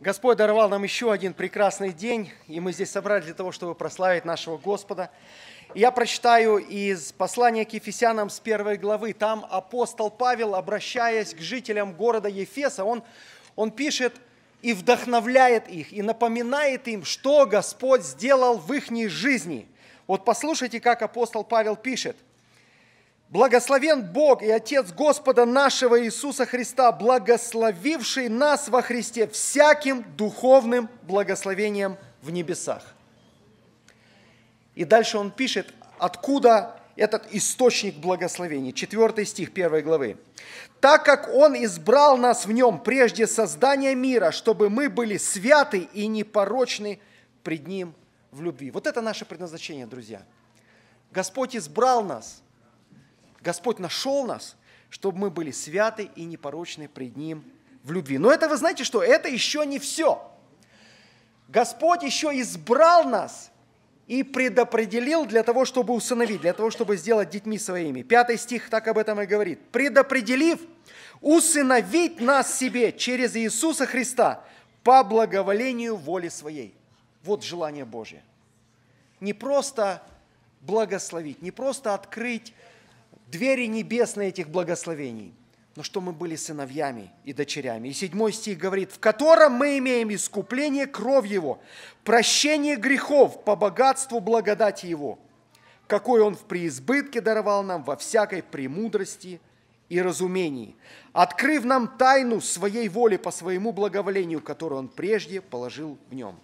Господь даровал нам еще один прекрасный день, и мы здесь собрались для того, чтобы прославить нашего Господа. я прочитаю из послания к Ефесянам с первой главы. Там апостол Павел, обращаясь к жителям города Ефеса, он, он пишет и вдохновляет их, и напоминает им, что Господь сделал в их жизни. Вот послушайте, как апостол Павел пишет – Благословен Бог и Отец Господа нашего Иисуса Христа, благословивший нас во Христе всяким духовным благословением в небесах. И дальше он пишет, откуда этот источник благословений. Четвертый стих первой главы. «Так как Он избрал нас в Нем прежде создания мира, чтобы мы были святы и непорочны пред Ним в любви». Вот это наше предназначение, друзья. Господь избрал нас – Господь нашел нас, чтобы мы были святы и непорочны пред Ним в любви. Но это вы знаете, что это еще не все. Господь еще избрал нас и предопределил для того, чтобы усыновить, для того, чтобы сделать детьми своими. Пятый стих так об этом и говорит. «Предопределив усыновить нас себе через Иисуса Христа по благоволению воли своей». Вот желание Божье. Не просто благословить, не просто открыть двери небесные этих благословений, но что мы были сыновьями и дочерями. И седьмой стих говорит, в котором мы имеем искупление кровь Его, прощение грехов по богатству благодати Его, какой Он в преизбытке даровал нам во всякой премудрости и разумении, открыв нам тайну своей воли по своему благоволению, которую Он прежде положил в нем.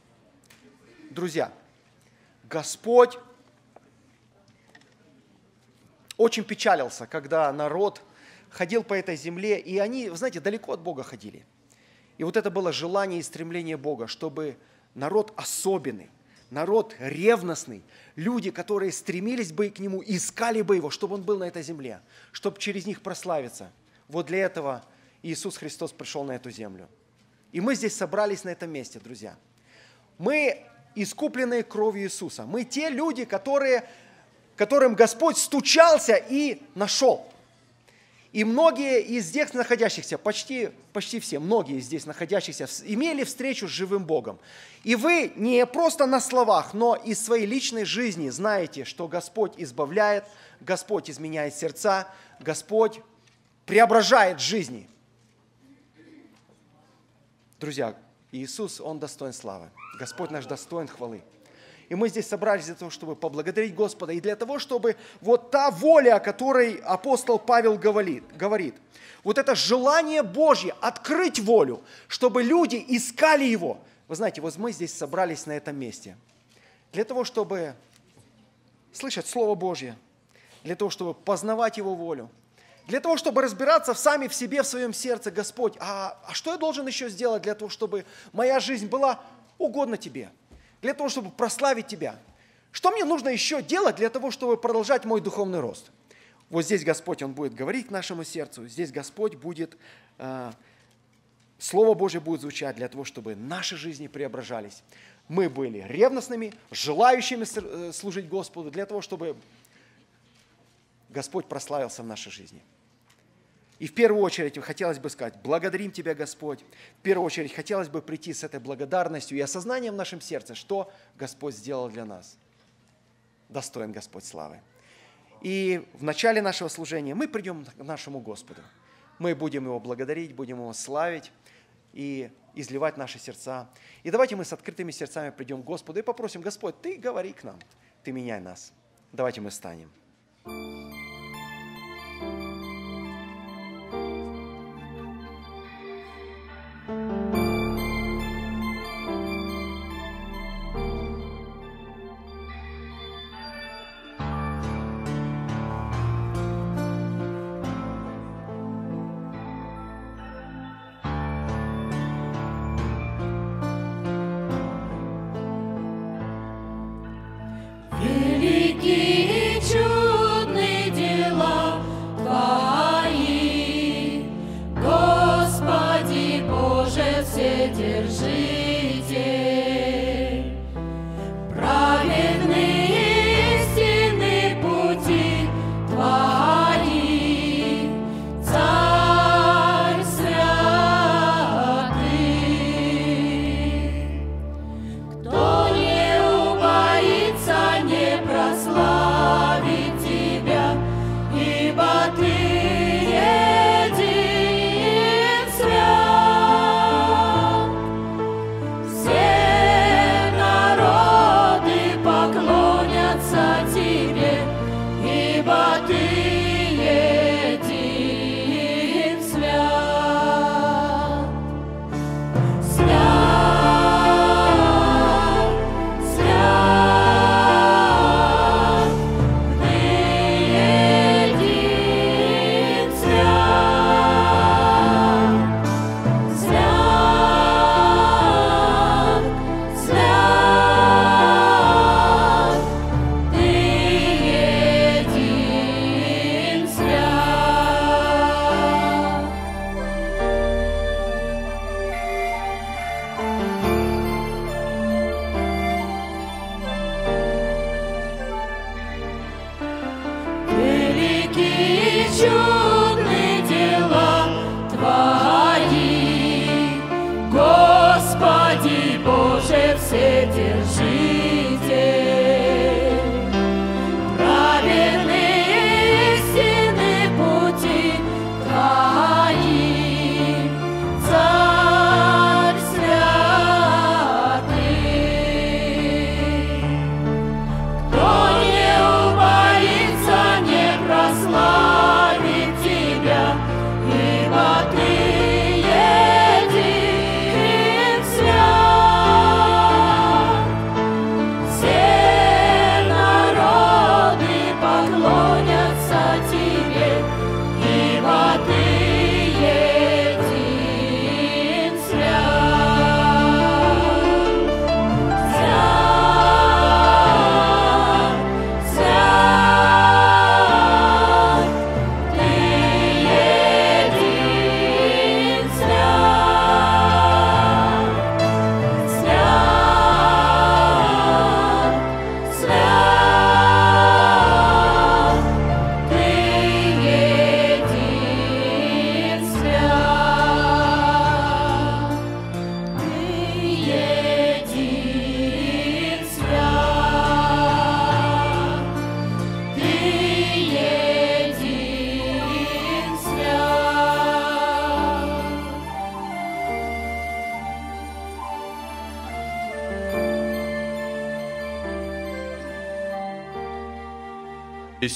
Друзья, Господь очень печалился, когда народ ходил по этой земле, и они, знаете, далеко от Бога ходили. И вот это было желание и стремление Бога, чтобы народ особенный, народ ревностный, люди, которые стремились бы к Нему, искали бы Его, чтобы Он был на этой земле, чтобы через них прославиться. Вот для этого Иисус Христос пришел на эту землю. И мы здесь собрались на этом месте, друзья. Мы искупленные кровью Иисуса. Мы те люди, которые которым Господь стучался и нашел. И многие из здесь находящихся, почти, почти все, многие из здесь находящихся имели встречу с живым Богом. И вы не просто на словах, но из своей личной жизни знаете, что Господь избавляет, Господь изменяет сердца, Господь преображает жизни. Друзья, Иисус, Он достоин славы. Господь наш достоин хвалы. И мы здесь собрались для того, чтобы поблагодарить Господа и для того, чтобы вот та воля, о которой апостол Павел говорит, говорит вот это желание Божье открыть волю, чтобы люди искали его. Вы знаете, вот мы здесь собрались на этом месте для того, чтобы слышать Слово Божье, для того, чтобы познавать Его волю, для того, чтобы разбираться в сами в себе, в своем сердце, Господь, а, а что я должен еще сделать для того, чтобы моя жизнь была угодна Тебе – для того, чтобы прославить Тебя. Что мне нужно еще делать для того, чтобы продолжать мой духовный рост? Вот здесь Господь, Он будет говорить к нашему сердцу, здесь Господь будет, э, Слово Божье будет звучать для того, чтобы наши жизни преображались. Мы были ревностными, желающими э, служить Господу, для того, чтобы Господь прославился в нашей жизни – и в первую очередь хотелось бы сказать, благодарим Тебя, Господь. В первую очередь хотелось бы прийти с этой благодарностью и осознанием в нашем сердце, что Господь сделал для нас. Достоин Господь славы. И в начале нашего служения мы придем к нашему Господу. Мы будем Его благодарить, будем Его славить и изливать наши сердца. И давайте мы с открытыми сердцами придем к Господу и попросим, Господь, Ты говори к нам, Ты меняй нас. Давайте мы станем. thank you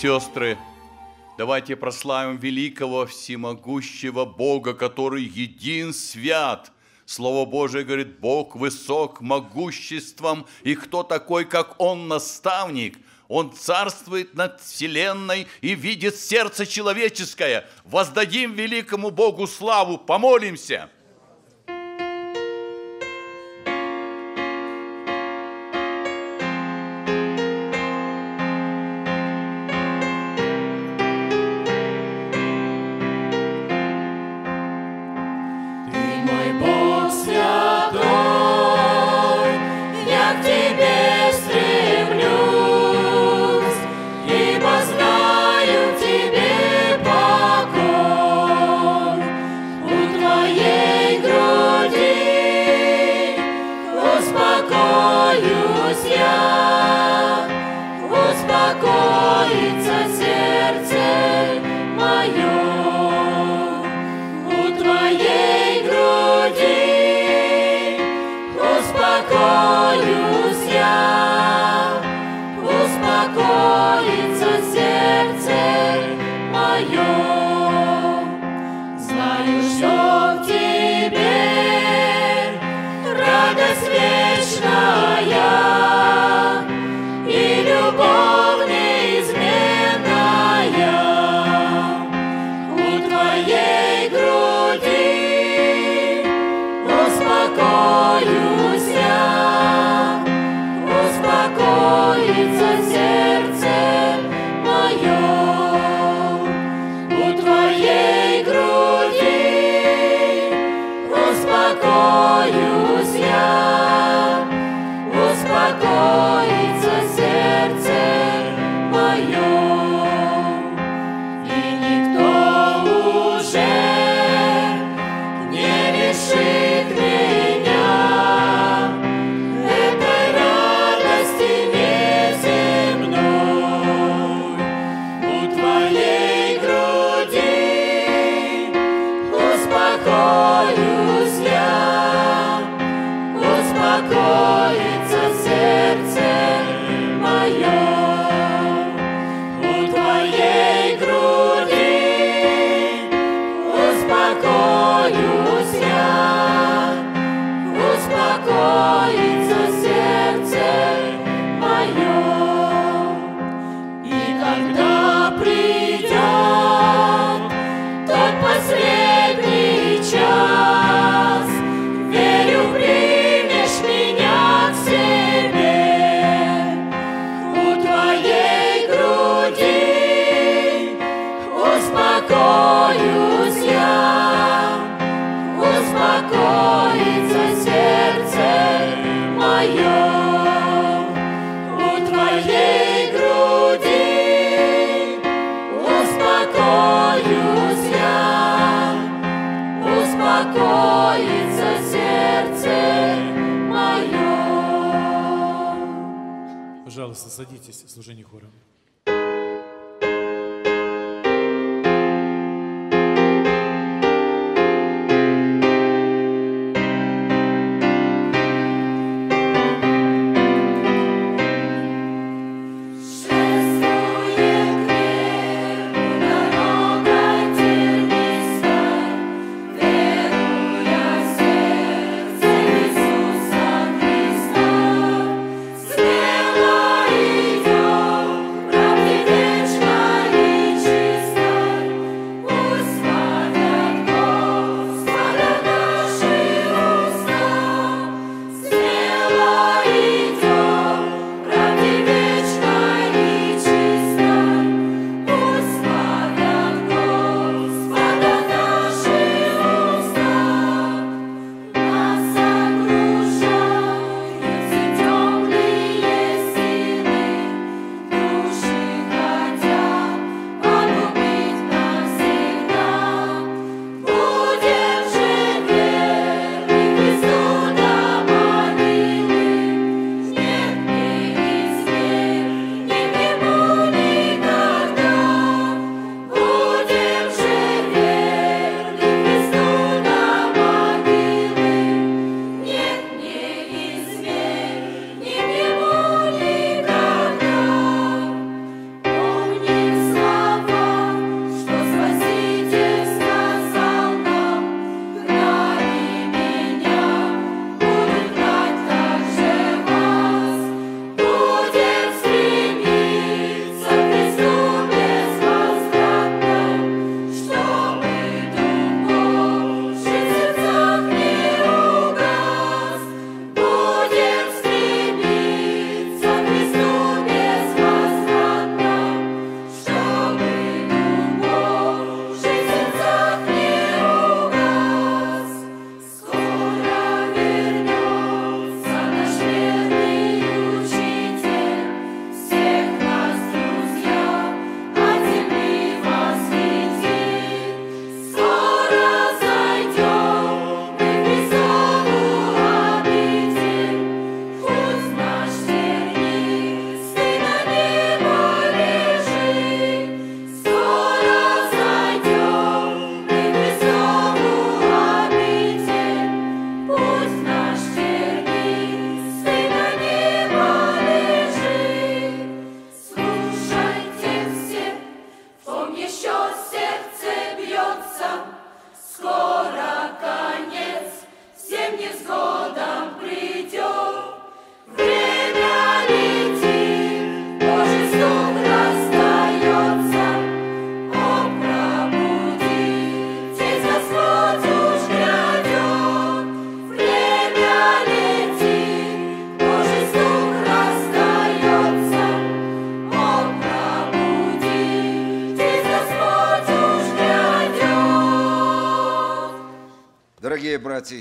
сестры, давайте прославим великого всемогущего Бога, который един свят. Слово Божие говорит, Бог высок могуществом, и кто такой, как Он, наставник – он царствует над вселенной и видит сердце человеческое. Воздадим великому Богу славу, помолимся.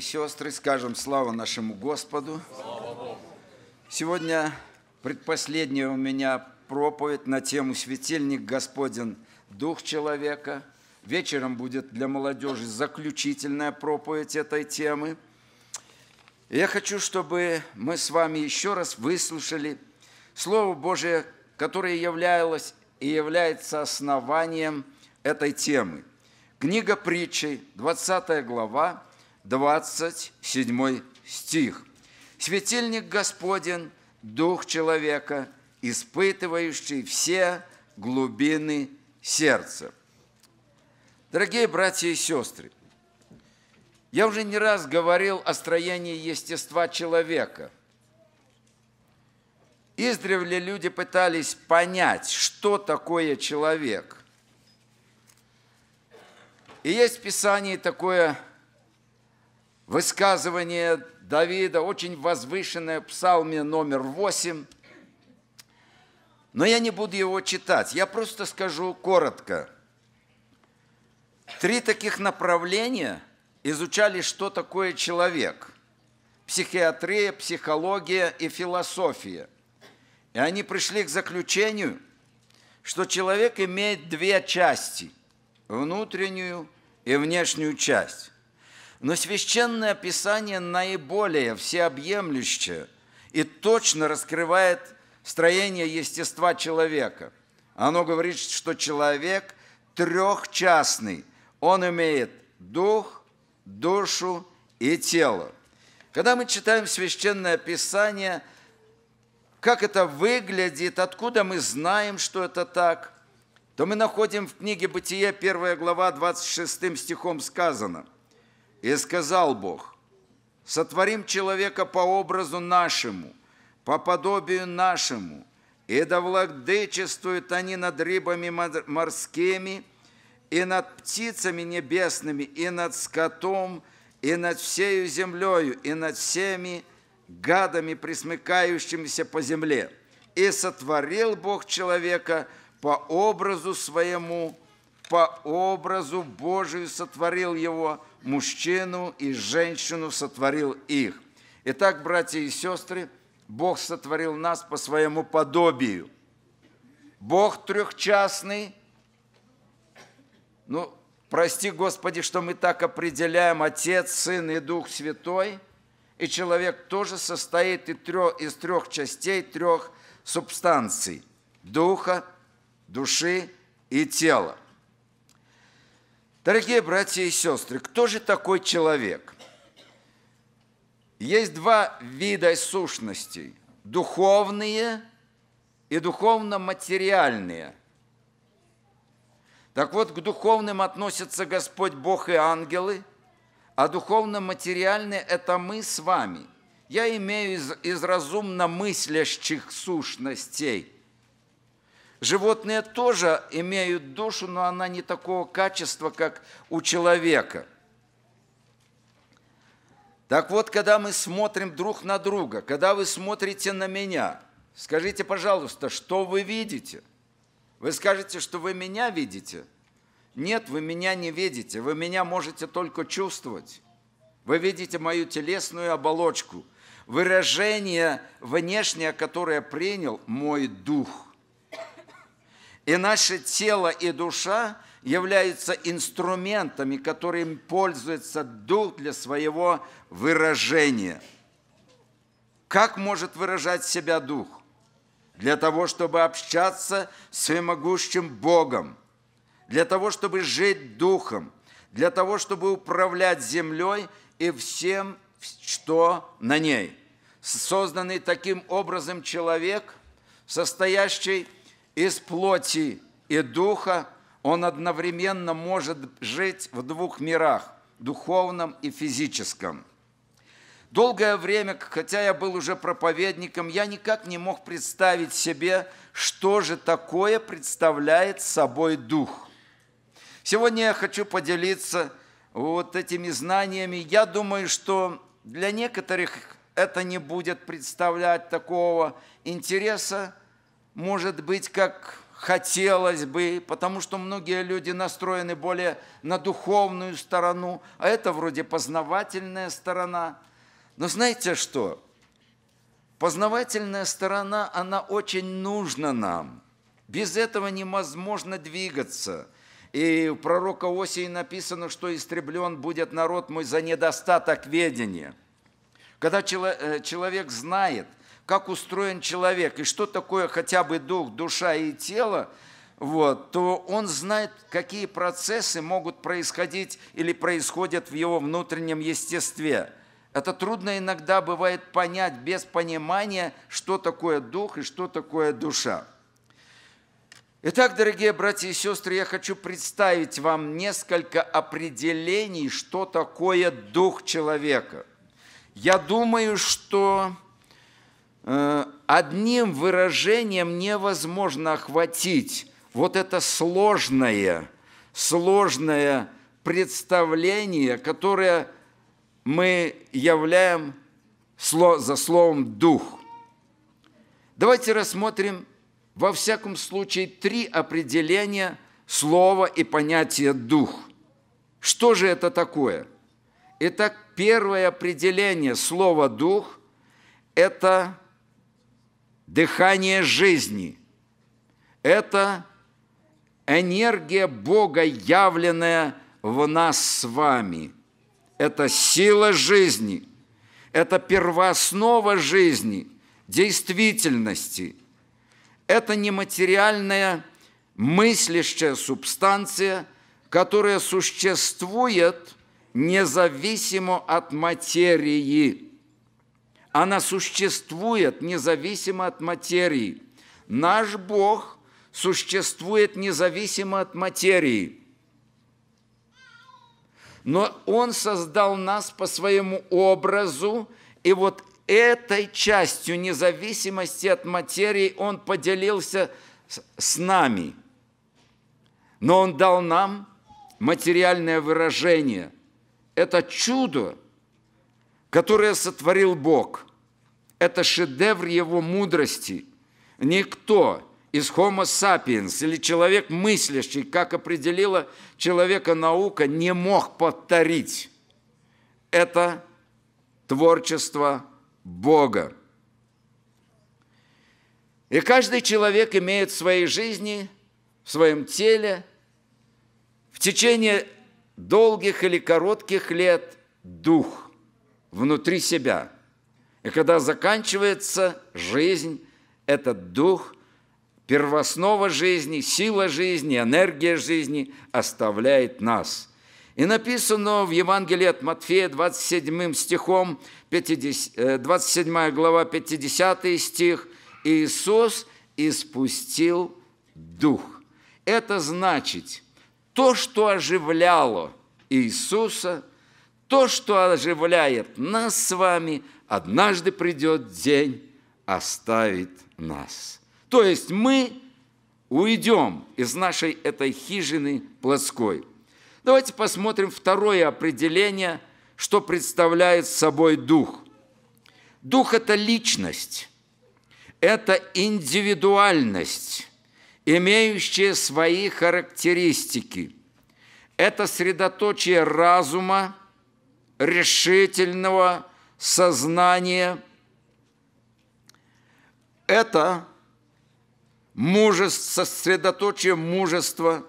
сестры, скажем слава нашему Господу. Слава Богу. Сегодня предпоследняя у меня проповедь на тему «Светильник Господен, Дух человека». Вечером будет для молодежи заключительная проповедь этой темы. Я хочу, чтобы мы с вами еще раз выслушали Слово Божие, которое являлось и является основанием этой темы. Книга притчей, 20 глава, 27 стих. «Светильник Господен, дух человека, испытывающий все глубины сердца». Дорогие братья и сестры, я уже не раз говорил о строении естества человека. Издревле люди пытались понять, что такое человек. И есть в Писании такое высказывание Давида, очень возвышенное в псалме номер 8. Но я не буду его читать, я просто скажу коротко. Три таких направления изучали, что такое человек. Психиатрия, психология и философия. И они пришли к заключению, что человек имеет две части – внутреннюю и внешнюю часть. Но священное писание наиболее всеобъемлющее и точно раскрывает строение естества человека. Оно говорит, что человек трехчастный. Он имеет дух, душу и тело. Когда мы читаем священное писание, как это выглядит, откуда мы знаем, что это так, то мы находим в книге «Бытие» 1 глава 26 стихом сказано – и сказал Бог, сотворим человека по образу нашему, по подобию нашему, и да владычествуют они над рыбами морскими, и над птицами небесными, и над скотом, и над всею землею, и над всеми гадами, присмыкающимися по земле. И сотворил Бог человека по образу своему, по образу Божию сотворил его, мужчину и женщину сотворил их. Итак, братья и сестры, Бог сотворил нас по своему подобию. Бог трехчастный, ну, прости, Господи, что мы так определяем Отец, Сын и Дух Святой, и человек тоже состоит из трех частей, трех субстанций – духа, души и тела – Дорогие братья и сестры, кто же такой человек? Есть два вида сущностей – духовные и духовно-материальные. Так вот, к духовным относятся Господь Бог и ангелы, а духовно-материальные – это мы с вами. Я имею из, из разумно мыслящих сущностей – Животные тоже имеют душу, но она не такого качества, как у человека. Так вот, когда мы смотрим друг на друга, когда вы смотрите на меня, скажите, пожалуйста, что вы видите? Вы скажете, что вы меня видите? Нет, вы меня не видите, вы меня можете только чувствовать. Вы видите мою телесную оболочку, выражение внешнее, которое принял мой дух – и наше тело и душа являются инструментами, которыми пользуется дух для своего выражения. Как может выражать себя дух? Для того, чтобы общаться с всемогущим Богом, для того, чтобы жить духом, для того, чтобы управлять землей и всем, что на ней. Созданный таким образом человек, состоящий из плоти и духа, он одновременно может жить в двух мирах – духовном и физическом. Долгое время, хотя я был уже проповедником, я никак не мог представить себе, что же такое представляет собой дух. Сегодня я хочу поделиться вот этими знаниями. Я думаю, что для некоторых это не будет представлять такого интереса, может быть, как хотелось бы, потому что многие люди настроены более на духовную сторону, а это вроде познавательная сторона. Но знаете что? Познавательная сторона, она очень нужна нам. Без этого невозможно двигаться. И у пророка Осии написано, что истреблен будет народ мой за недостаток ведения. Когда э, человек знает, как устроен человек и что такое хотя бы дух, душа и тело, вот, то он знает, какие процессы могут происходить или происходят в его внутреннем естестве. Это трудно иногда бывает понять без понимания, что такое дух и что такое душа. Итак, дорогие братья и сестры, я хочу представить вам несколько определений, что такое дух человека. Я думаю, что Э, одним выражением невозможно охватить вот это сложное, сложное представление, которое мы являем за словом «дух». Давайте рассмотрим, во всяком случае, три определения слова и понятия «дух». Что же это такое? Итак, первое определение слова «дух» – это дыхание жизни. Это энергия Бога, явленная в нас с вами. Это сила жизни, это первооснова жизни, действительности. Это нематериальная мыслящая субстанция, которая существует независимо от материи. Она существует независимо от материи. Наш Бог существует независимо от материи. Но Он создал нас по своему образу, и вот этой частью независимости от материи Он поделился с нами. Но Он дал нам материальное выражение. Это чудо – которое сотворил Бог. Это шедевр его мудрости. Никто из Homo sapiens или человек мыслящий, как определила человека наука, не мог повторить. Это творчество Бога. И каждый человек имеет в своей жизни, в своем теле, в течение долгих или коротких лет дух – внутри себя. И когда заканчивается жизнь, этот дух первоснова жизни, сила жизни, энергия жизни оставляет нас. И написано в Евангелии от Матфея 27 стихом, 50, 27 э, глава, 50 стих, Иисус испустил дух. Это значит, то, что оживляло Иисуса – то, что оживляет нас с вами, однажды придет день, оставит нас. То есть мы уйдем из нашей этой хижины плоской. Давайте посмотрим второе определение, что представляет собой дух. Дух – это личность, это индивидуальность, имеющая свои характеристики. Это средоточие разума, решительного сознания. Это мужество, сосредоточие мужества,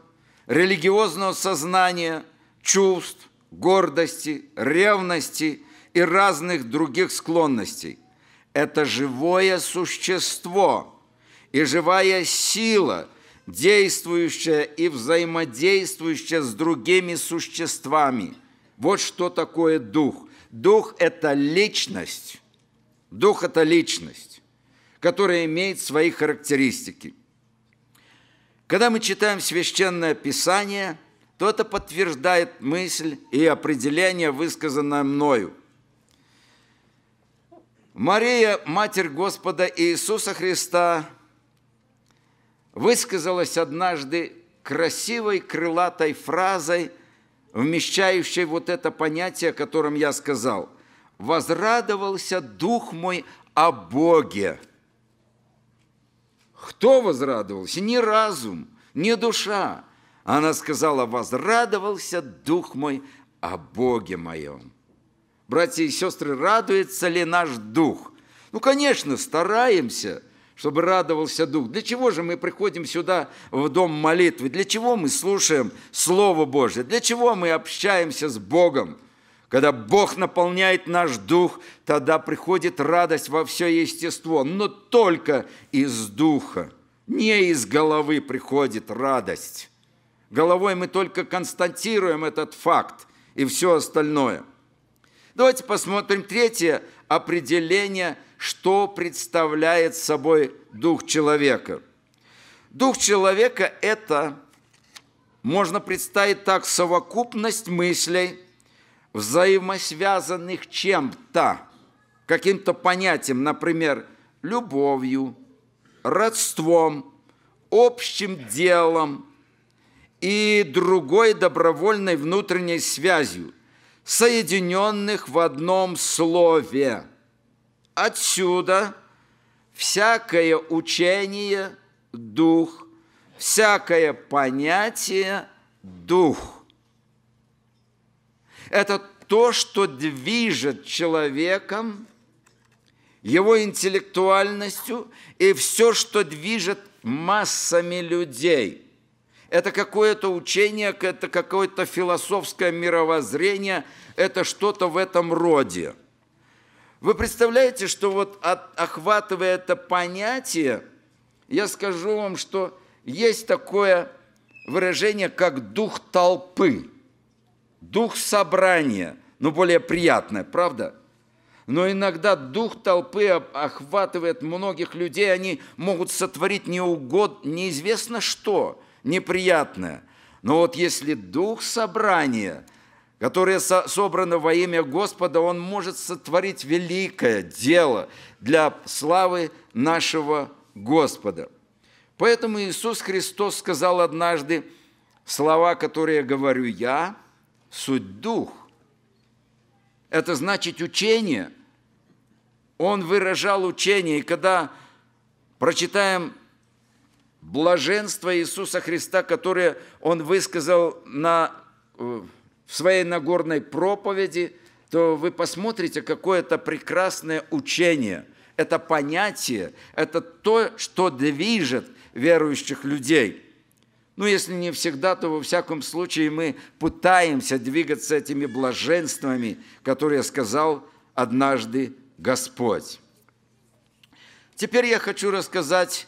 религиозного сознания, чувств, гордости, ревности и разных других склонностей. Это живое существо и живая сила, действующая и взаимодействующая с другими существами – вот что такое дух. Дух – это личность. Дух – это личность, которая имеет свои характеристики. Когда мы читаем Священное Писание, то это подтверждает мысль и определение, высказанное мною. Мария, Матерь Господа Иисуса Христа, высказалась однажды красивой крылатой фразой – вмещающей вот это понятие, о котором я сказал. «Возрадовался дух мой о Боге». Кто возрадовался? Не разум, не душа. Она сказала, возрадовался дух мой о Боге моем. Братья и сестры, радуется ли наш дух? Ну, конечно, стараемся – чтобы радовался Дух. Для чего же мы приходим сюда, в дом молитвы? Для чего мы слушаем Слово Божье? Для чего мы общаемся с Богом? Когда Бог наполняет наш дух, тогда приходит радость во все естество, но только из духа. Не из головы приходит радость. Головой мы только констатируем этот факт и все остальное. Давайте посмотрим третье определение, что представляет собой дух человека. Дух человека – это, можно представить так, совокупность мыслей, взаимосвязанных чем-то, каким-то понятием, например, любовью, родством, общим делом и другой добровольной внутренней связью – соединенных в одном слове. Отсюда всякое учение – дух, всякое понятие – дух. Это то, что движет человеком, его интеллектуальностью и все, что движет массами людей – это какое-то учение, это какое-то философское мировоззрение, это что-то в этом роде. Вы представляете, что вот от, охватывая это понятие, я скажу вам, что есть такое выражение, как дух толпы, дух собрания, ну более приятное, правда? Но иногда дух толпы охватывает многих людей, они могут сотворить неугод, неизвестно что – неприятное. Но вот если дух собрания, которое собрано во имя Господа, он может сотворить великое дело для славы нашего Господа. Поэтому Иисус Христос сказал однажды, слова, которые говорю я, суть дух. Это значит учение. Он выражал учение, и когда прочитаем блаженство Иисуса Христа, которое Он высказал на, э, в своей Нагорной проповеди, то вы посмотрите, какое это прекрасное учение, это понятие, это то, что движет верующих людей – ну, если не всегда, то во всяком случае мы пытаемся двигаться этими блаженствами, которые сказал однажды Господь. Теперь я хочу рассказать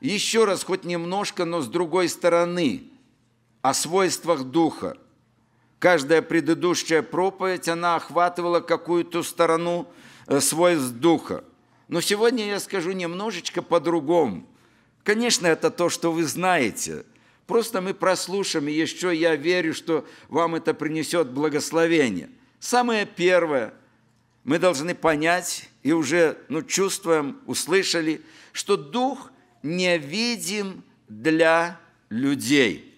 еще раз хоть немножко, но с другой стороны, о свойствах Духа. Каждая предыдущая проповедь, она охватывала какую-то сторону э, свойств Духа. Но сегодня я скажу немножечко по-другому. Конечно, это то, что вы знаете. Просто мы прослушаем, и еще я верю, что вам это принесет благословение. Самое первое, мы должны понять и уже ну, чувствуем, услышали, что Дух – невидим для людей.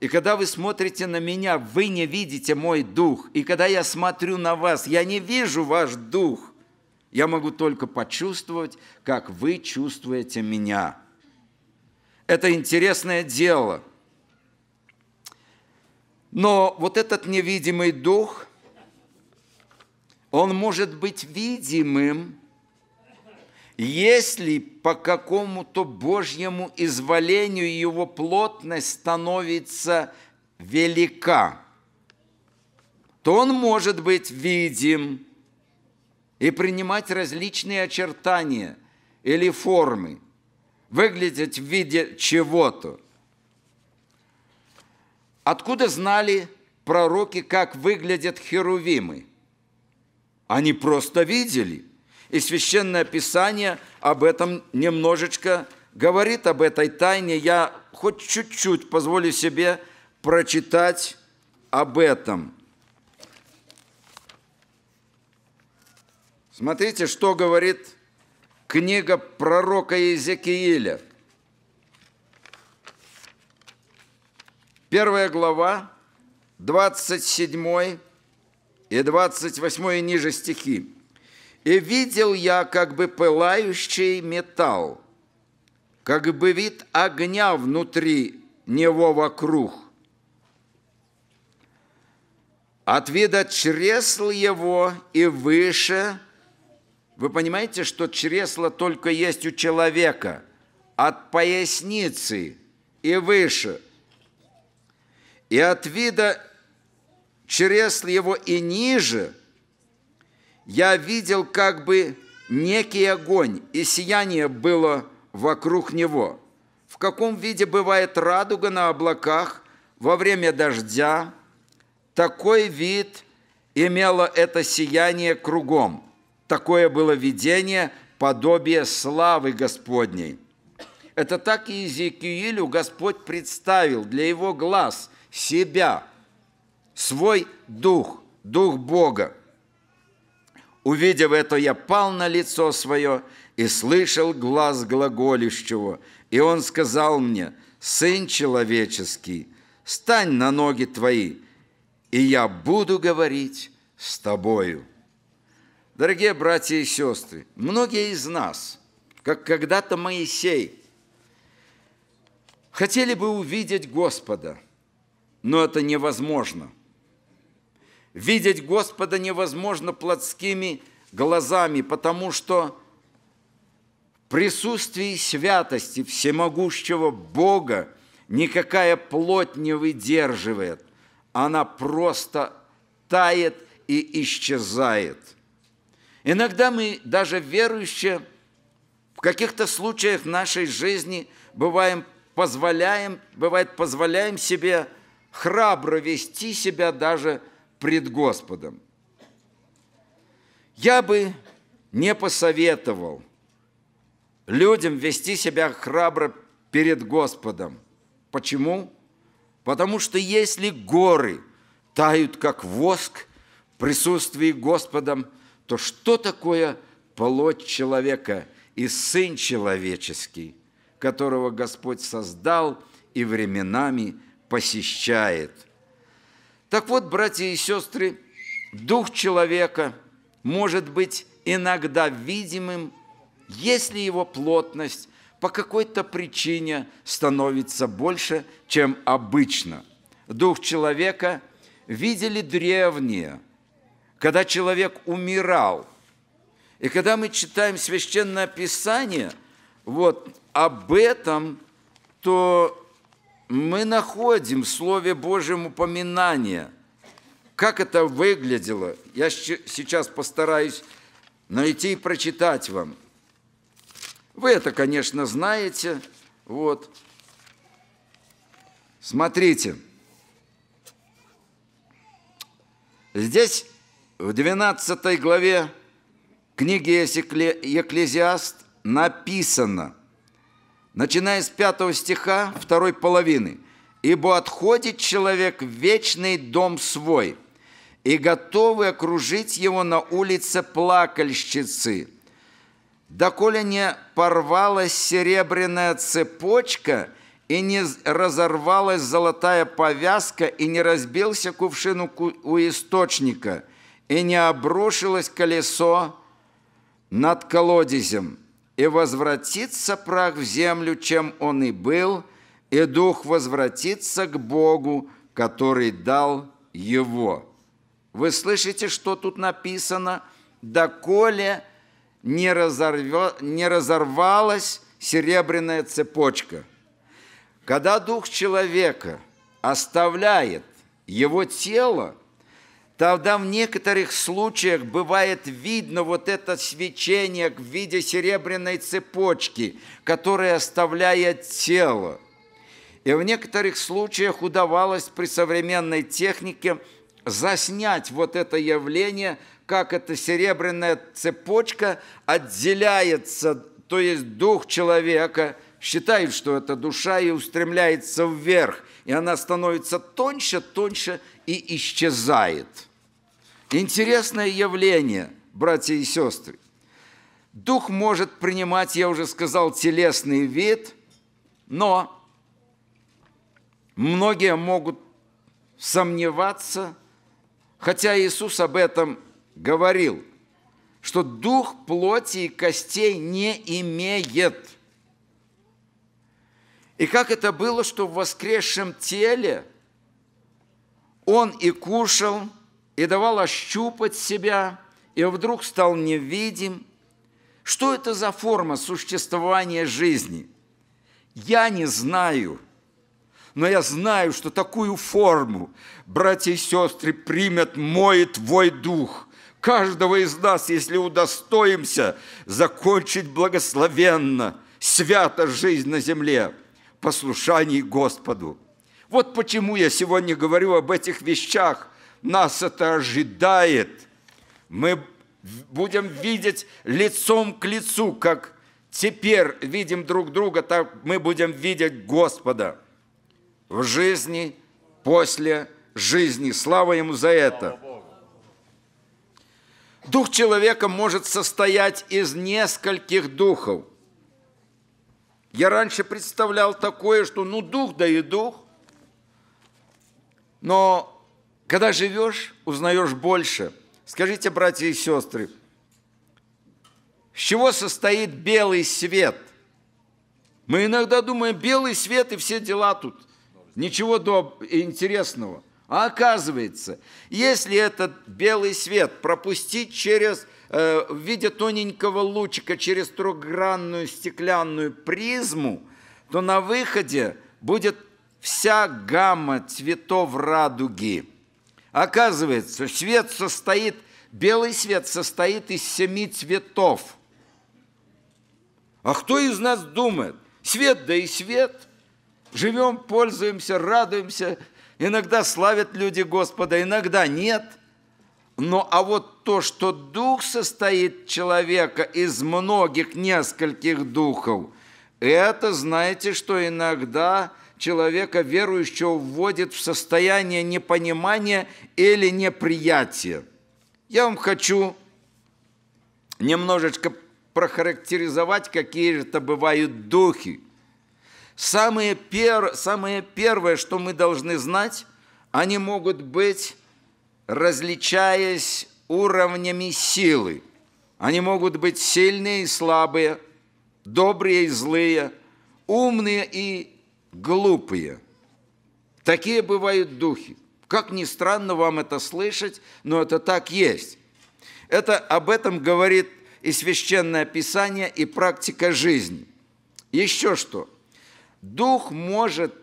И когда вы смотрите на меня, вы не видите мой дух. И когда я смотрю на вас, я не вижу ваш дух. Я могу только почувствовать, как вы чувствуете меня. Это интересное дело. Но вот этот невидимый дух, он может быть видимым если по какому-то Божьему изволению его плотность становится велика, то он может быть видим и принимать различные очертания или формы, выглядеть в виде чего-то. Откуда знали пророки, как выглядят херувимы? Они просто видели – и Священное Писание об этом немножечко говорит, об этой тайне. Я хоть чуть-чуть позволю себе прочитать об этом. Смотрите, что говорит книга пророка Иезекииля. Первая глава, 27 и 28 и ниже стихи. И видел я как бы пылающий металл, как бы вид огня внутри него вокруг. От вида чресл его и выше. Вы понимаете, что чресло только есть у человека. От поясницы и выше. И от вида чресл его и ниже – я видел как бы некий огонь, и сияние было вокруг него. В каком виде бывает радуга на облаках во время дождя, такой вид имело это сияние кругом. Такое было видение, подобие славы Господней. Это так и Иезекиилю Господь представил для его глаз себя, свой дух, дух Бога. Увидев это, я пал на лицо свое и слышал глаз глаголищего, и он сказал мне, «Сын человеческий, стань на ноги твои, и я буду говорить с тобою». Дорогие братья и сестры, многие из нас, как когда-то Моисей, хотели бы увидеть Господа, но это невозможно – Видеть Господа невозможно плотскими глазами, потому что в присутствии святости всемогущего Бога никакая плоть не выдерживает. Она просто тает и исчезает. Иногда мы, даже верующие, в каких-то случаях нашей жизни бываем позволяем, бывает, позволяем себе храбро вести себя даже пред Господом. Я бы не посоветовал людям вести себя храбро перед Господом. Почему? Потому что если горы тают как воск в присутствии Господом, то что такое плоть человека и сын человеческий, которого Господь создал и временами посещает – так вот, братья и сестры, дух человека может быть иногда видимым, если его плотность по какой-то причине становится больше, чем обычно. Дух человека видели древние, когда человек умирал. И когда мы читаем Священное Писание вот, об этом, то мы находим в Слове Божьем упоминание. Как это выглядело, я сейчас постараюсь найти и прочитать вам. Вы это, конечно, знаете. Вот. Смотрите. Здесь в 12 главе книги Екклезиаст написано – начиная с пятого стиха второй половины. «Ибо отходит человек в вечный дом свой, и готовы окружить его на улице плакальщицы, доколе не порвалась серебряная цепочка и не разорвалась золотая повязка, и не разбился кувшин у источника, и не обрушилось колесо над колодезем» и возвратится прах в землю, чем он и был, и дух возвратится к Богу, который дал его. Вы слышите, что тут написано? «Доколе не, разорве, не разорвалась серебряная цепочка». Когда дух человека оставляет его тело, Тогда в некоторых случаях бывает видно вот это свечение в виде серебряной цепочки, которая оставляет тело. И в некоторых случаях удавалось при современной технике заснять вот это явление, как эта серебряная цепочка отделяется, то есть дух человека, считают, что это душа, и устремляется вверх – и она становится тоньше, тоньше и исчезает. Интересное явление, братья и сестры. Дух может принимать, я уже сказал, телесный вид, но многие могут сомневаться, хотя Иисус об этом говорил, что дух плоти и костей не имеет – и как это было, что в воскресшем теле он и кушал, и давал ощупать себя, и вдруг стал невидим. Что это за форма существования жизни? Я не знаю, но я знаю, что такую форму братья и сестры примет мой твой дух – каждого из нас, если удостоимся закончить благословенно, свято жизнь на земле – послушании Господу. Вот почему я сегодня говорю об этих вещах. Нас это ожидает. Мы будем видеть лицом к лицу, как теперь видим друг друга, так мы будем видеть Господа в жизни, после жизни. Слава Ему за это. Дух человека может состоять из нескольких духов – я раньше представлял такое, что ну дух да и дух. Но когда живешь, узнаешь больше. Скажите, братья и сестры, с чего состоит белый свет? Мы иногда думаем, белый свет и все дела тут. Ничего доб интересного. А оказывается, если этот белый свет пропустить через Э, в виде тоненького лучика через трехгранную стеклянную призму, то на выходе будет вся гамма цветов радуги. Оказывается, свет состоит, белый свет состоит из семи цветов. А кто из нас думает? Свет да и свет. Живем, пользуемся, радуемся. Иногда славят люди Господа, иногда нет. Но а вот то, что дух состоит человека из многих нескольких духов, это, знаете, что иногда человека верующего вводит в состояние непонимания или неприятия. Я вам хочу немножечко прохарактеризовать, какие же это бывают духи. Самое, пер, самое первое, что мы должны знать, они могут быть, различаясь уровнями силы. Они могут быть сильные и слабые, добрые и злые, умные и глупые. Такие бывают духи. Как ни странно вам это слышать, но это так есть. Это об этом говорит и священное писание, и практика жизни. Еще что. Дух может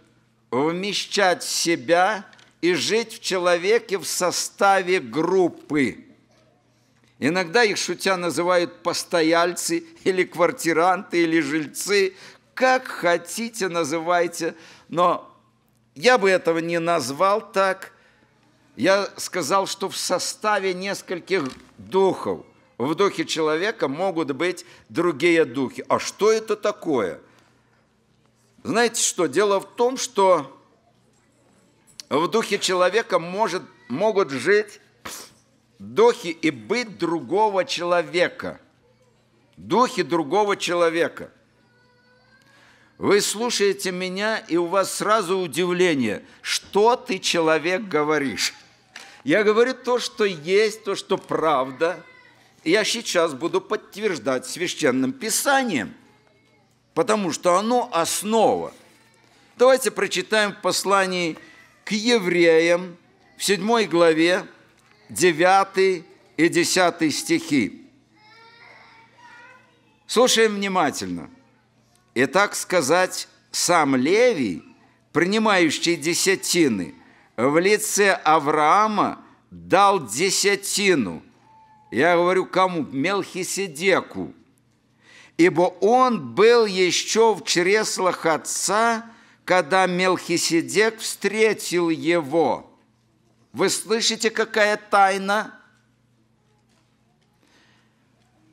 вмещать себя и жить в человеке в составе группы. Иногда их шутя называют постояльцы или квартиранты или жильцы. Как хотите, называйте. Но я бы этого не назвал так. Я сказал, что в составе нескольких духов, в духе человека могут быть другие духи. А что это такое? Знаете что? Дело в том, что в духе человека может, могут жить духи и быт другого человека. Духи другого человека. Вы слушаете меня, и у вас сразу удивление, что ты, человек, говоришь. Я говорю то, что есть, то, что правда. Я сейчас буду подтверждать священным писанием, потому что оно основа. Давайте прочитаем в послании к евреям в 7 главе 9 и 10 стихи. Слушаем внимательно. И так сказать, сам Левий, принимающий десятины, в лице Авраама дал десятину. Я говорю, кому? Мелхиседеку. Ибо он был еще в чреслах отца, когда Мелхиседек встретил его – вы слышите, какая тайна?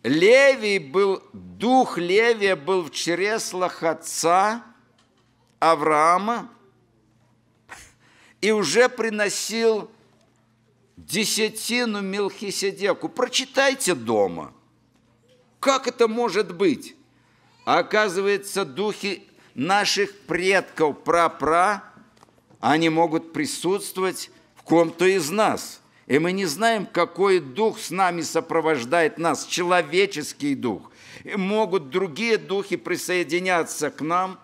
Левий был, дух Левия был в чреслах отца Авраама и уже приносил десятину Мелхиседеку. Прочитайте дома. Как это может быть? А оказывается, духи наших предков, пра -пра, они могут присутствовать ком-то из нас. И мы не знаем, какой дух с нами сопровождает нас, человеческий дух. И могут другие духи присоединяться к нам,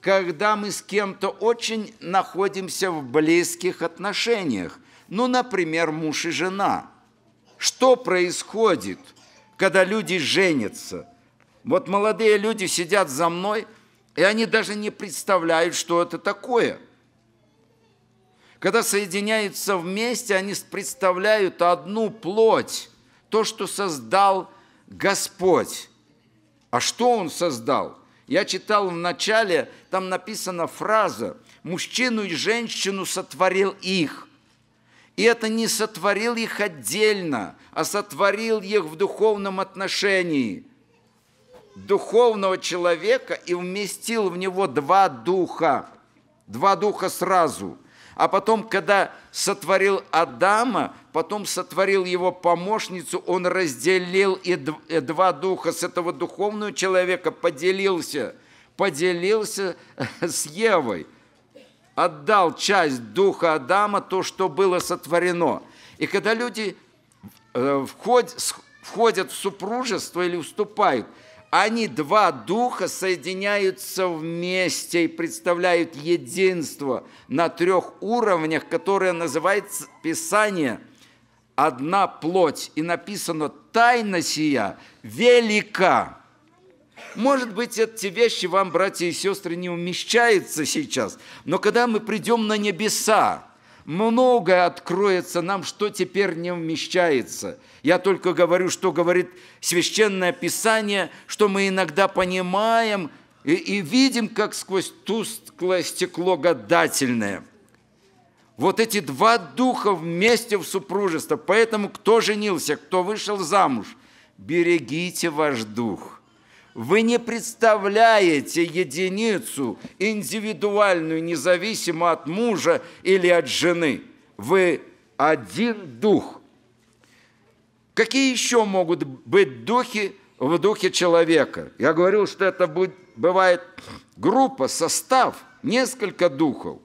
когда мы с кем-то очень находимся в близких отношениях. Ну, например, муж и жена. Что происходит, когда люди женятся? Вот молодые люди сидят за мной, и они даже не представляют, что это такое – когда соединяются вместе, они представляют одну плоть, то, что создал Господь. А что Он создал? Я читал в начале, там написана фраза «Мужчину и женщину сотворил их». И это не сотворил их отдельно, а сотворил их в духовном отношении – духовного человека и вместил в него два духа, два духа сразу – а потом, когда сотворил Адама, потом сотворил его помощницу, он разделил и э, два духа с этого духовного человека, поделился, поделился э, с Евой, отдал часть духа Адама, то, что было сотворено. И когда люди э, входят в супружество или уступают – они, два духа, соединяются вместе и представляют единство на трех уровнях, которое называется Писание «Одна плоть». И написано «Тайна сия велика». Может быть, эти вещи вам, братья и сестры, не умещаются сейчас, но когда мы придем на небеса, многое откроется нам, что теперь не вмещается. Я только говорю, что говорит Священное Писание, что мы иногда понимаем и, и видим, как сквозь тусклое стекло гадательное. Вот эти два духа вместе в супружество. Поэтому кто женился, кто вышел замуж, берегите ваш дух – вы не представляете единицу, индивидуальную, независимо от мужа или от жены. Вы один дух. Какие еще могут быть духи в духе человека? Я говорил, что это будет, бывает группа, состав, несколько духов.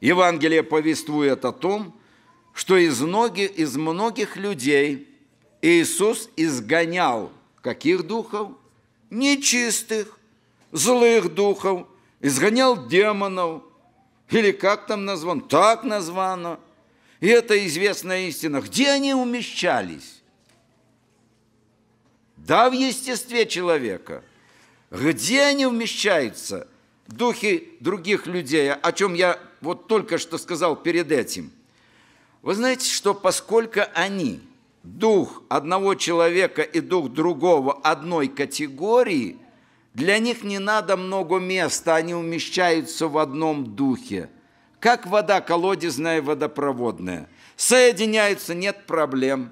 Евангелие повествует о том, что из, многих, из многих людей Иисус изгонял – Каких духов? Нечистых, злых духов. Изгонял демонов. Или как там назван? Так названо. И это известная истина. Где они умещались? Да, в естестве человека. Где они умещаются? Духи других людей, о чем я вот только что сказал перед этим. Вы знаете, что поскольку они – дух одного человека и дух другого одной категории, для них не надо много места, они умещаются в одном духе. Как вода колодезная, водопроводная. Соединяются, нет проблем.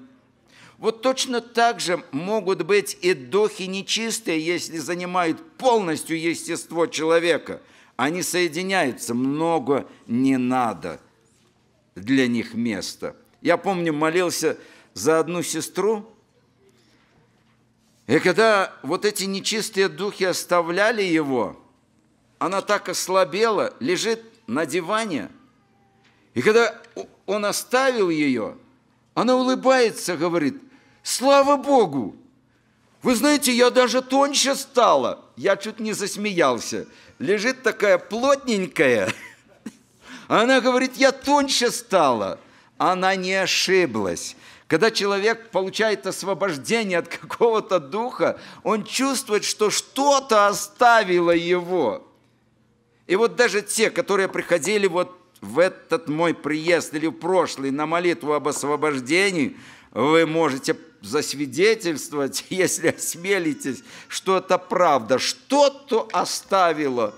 Вот точно так же могут быть и духи нечистые, если занимают полностью естество человека. Они соединяются, много не надо для них места. Я помню, молился за одну сестру. И когда вот эти нечистые духи оставляли его, она так ослабела, лежит на диване. И когда он оставил ее, она улыбается, говорит, «Слава Богу! Вы знаете, я даже тоньше стала!» Я чуть не засмеялся. Лежит такая плотненькая. Она говорит, «Я тоньше стала!» Она не ошиблась. Когда человек получает освобождение от какого-то духа, он чувствует, что что-то оставило его. И вот даже те, которые приходили вот в этот мой приезд или в прошлый на молитву об освобождении, вы можете засвидетельствовать, если осмелитесь, что это правда. Что-то оставило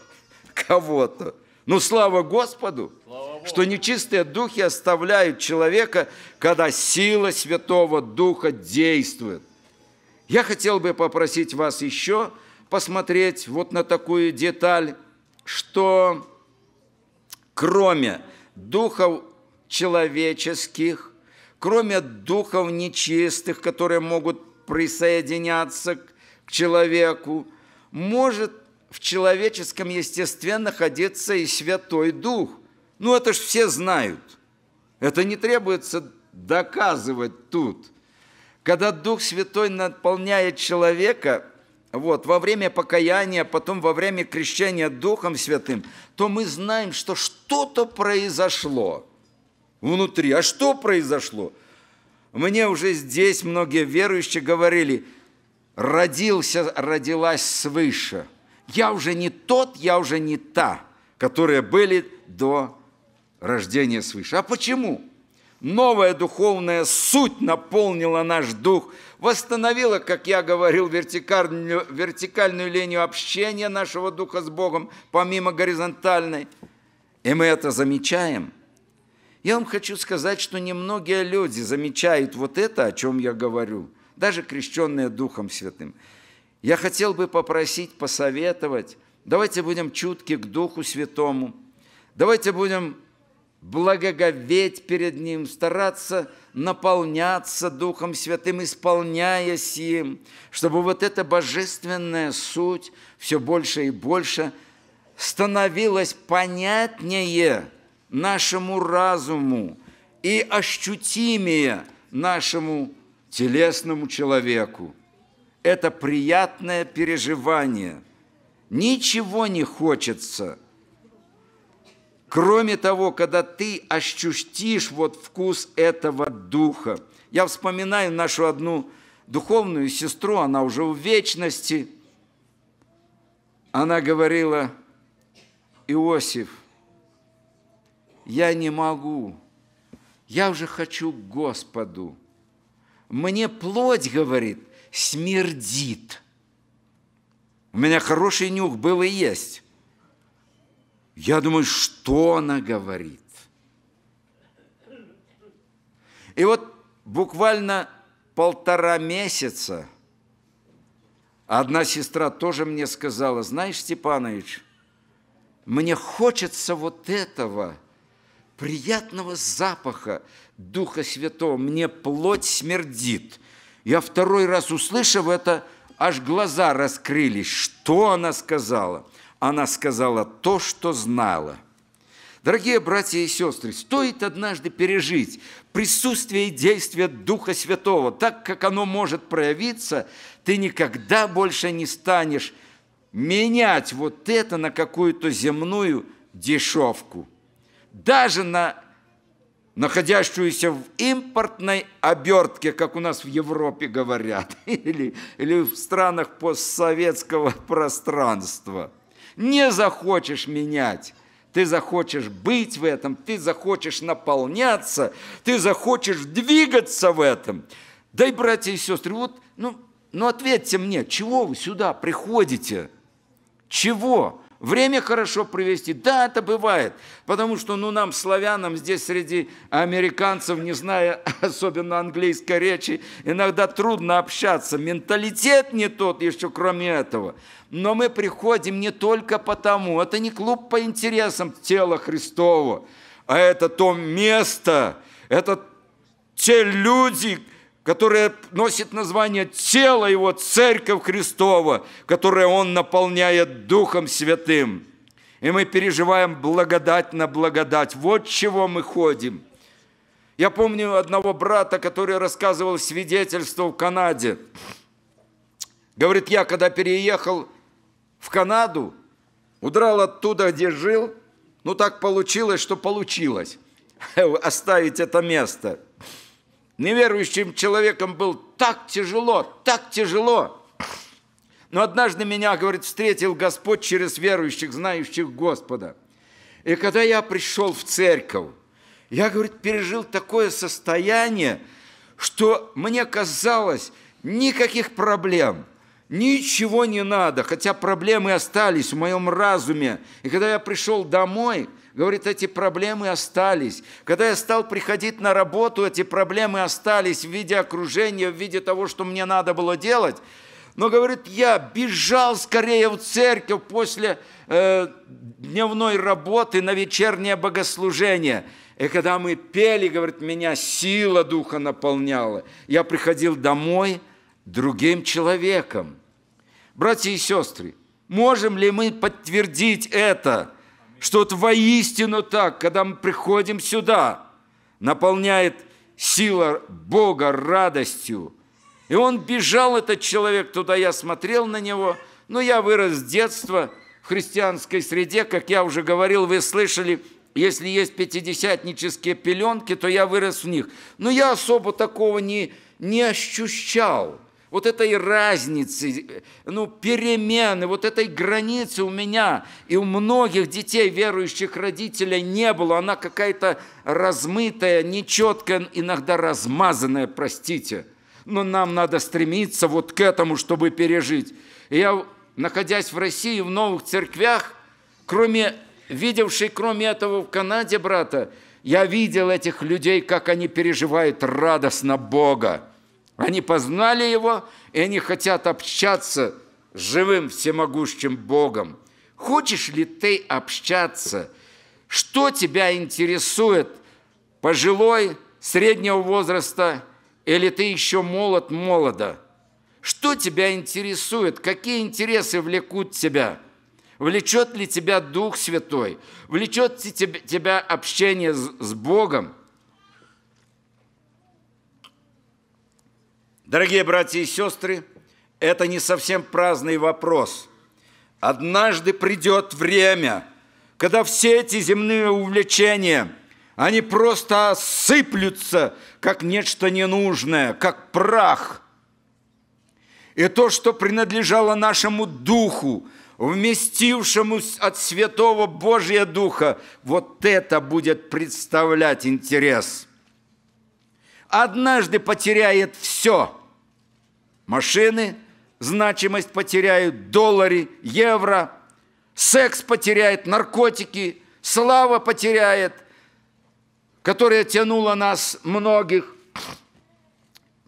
кого-то. Ну, слава Господу! Слава что нечистые духи оставляют человека, когда сила Святого Духа действует. Я хотел бы попросить вас еще посмотреть вот на такую деталь, что кроме духов человеческих, кроме духов нечистых, которые могут присоединяться к человеку, может в человеческом естестве находиться и Святой Дух. Ну, это ж все знают. Это не требуется доказывать тут. Когда Дух Святой наполняет человека, вот, во время покаяния, потом во время крещения Духом Святым, то мы знаем, что что-то произошло внутри. А что произошло? Мне уже здесь многие верующие говорили, родился, родилась свыше. Я уже не тот, я уже не та, которые были до рождение свыше. А почему? Новая духовная суть наполнила наш дух, восстановила, как я говорил, вертикальную, вертикальную линию общения нашего духа с Богом, помимо горизонтальной. И мы это замечаем. Я вам хочу сказать, что немногие люди замечают вот это, о чем я говорю, даже крещенные Духом Святым. Я хотел бы попросить, посоветовать, давайте будем чутки к Духу Святому, давайте будем благоговеть перед Ним, стараться наполняться Духом Святым, исполняясь им, чтобы вот эта божественная суть все больше и больше становилась понятнее нашему разуму и ощутимее нашему телесному человеку. Это приятное переживание. Ничего не хочется – Кроме того, когда ты ощутишь вот вкус этого духа, я вспоминаю нашу одну духовную сестру, она уже в вечности, она говорила, Иосиф, я не могу, я уже хочу к Господу. Мне плоть, говорит, смердит. У меня хороший нюх был и есть. Я думаю, что она говорит? И вот буквально полтора месяца одна сестра тоже мне сказала, знаешь, Степанович, мне хочется вот этого приятного запаха Духа Святого, мне плоть смердит. Я второй раз услышав это, аж глаза раскрылись, что она сказала – она сказала то, что знала. Дорогие братья и сестры, стоит однажды пережить присутствие и действие Духа Святого, так как оно может проявиться, ты никогда больше не станешь менять вот это на какую-то земную дешевку, даже на находящуюся в импортной обертке, как у нас в Европе говорят, или, или в странах постсоветского пространства – не захочешь менять. Ты захочешь быть в этом, ты захочешь наполняться, ты захочешь двигаться в этом. Дай, братья и сестры, вот, ну, ну ответьте мне, чего вы сюда приходите? Чего? Время хорошо провести. Да, это бывает. Потому что ну, нам, славянам, здесь среди американцев, не зная особенно английской речи, иногда трудно общаться. Менталитет не тот еще, кроме этого. Но мы приходим не только потому. Это не клуб по интересам тела Христова, а это то место, это те люди, которое носит название «Тело Его, Церковь Христова», которое Он наполняет Духом Святым. И мы переживаем благодать на благодать. Вот чего мы ходим. Я помню одного брата, который рассказывал свидетельство в Канаде. Говорит, я когда переехал в Канаду, удрал оттуда, где жил, ну так получилось, что получилось оставить это место – неверующим человеком был так тяжело, так тяжело. Но однажды меня, говорит, встретил Господь через верующих, знающих Господа. И когда я пришел в церковь, я, говорит, пережил такое состояние, что мне казалось, никаких проблем, ничего не надо, хотя проблемы остались в моем разуме. И когда я пришел домой – Говорит, эти проблемы остались. Когда я стал приходить на работу, эти проблемы остались в виде окружения, в виде того, что мне надо было делать. Но, говорит, я бежал скорее в церковь после э, дневной работы на вечернее богослужение. И когда мы пели, говорит, меня сила духа наполняла. Я приходил домой другим человеком. Братья и сестры, можем ли мы подтвердить это – что это воистину так, когда мы приходим сюда, наполняет сила Бога радостью. И он бежал, этот человек, туда я смотрел на него, но ну, я вырос с детства в христианской среде, как я уже говорил, вы слышали, если есть пятидесятнические пеленки, то я вырос в них. Но я особо такого не, не ощущал вот этой разницы, ну, перемены, вот этой границы у меня и у многих детей верующих родителей не было. Она какая-то размытая, нечеткая, иногда размазанная, простите. Но нам надо стремиться вот к этому, чтобы пережить. И я, находясь в России, в новых церквях, кроме, видевший, кроме этого в Канаде брата, я видел этих людей, как они переживают радостно Бога они познали Его, и они хотят общаться с живым всемогущим Богом. Хочешь ли ты общаться? Что тебя интересует? Пожилой, среднего возраста или ты еще молод, молода? Что тебя интересует? Какие интересы влекут тебя? Влечет ли тебя Дух Святой? Влечет ли тебя общение с Богом? Дорогие братья и сестры, это не совсем праздный вопрос. Однажды придет время, когда все эти земные увлечения, они просто осыплются, как нечто ненужное, как прах. И то, что принадлежало нашему духу, вместившему от Святого Божия Духа, вот это будет представлять интерес – однажды потеряет все. Машины значимость потеряют, доллары, евро, секс потеряет, наркотики, слава потеряет, которая тянула нас многих.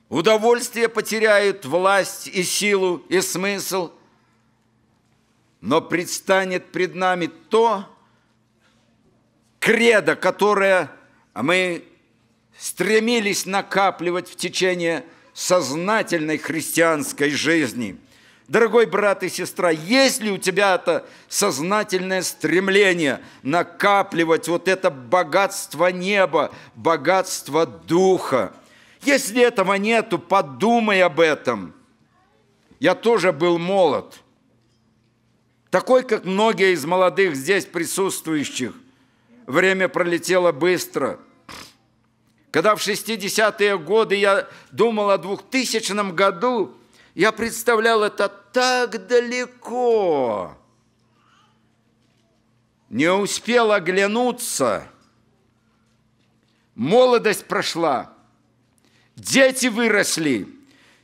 Удовольствие потеряют власть и силу и смысл. Но предстанет пред нами то кредо, которое мы стремились накапливать в течение сознательной христианской жизни. Дорогой брат и сестра, есть ли у тебя это сознательное стремление накапливать вот это богатство неба, богатство духа? Если этого нету, подумай об этом. Я тоже был молод, такой, как многие из молодых здесь присутствующих. Время пролетело быстро – когда в 60-е годы я думал о 2000 году, я представлял это так далеко. Не успел оглянуться. Молодость прошла. Дети выросли.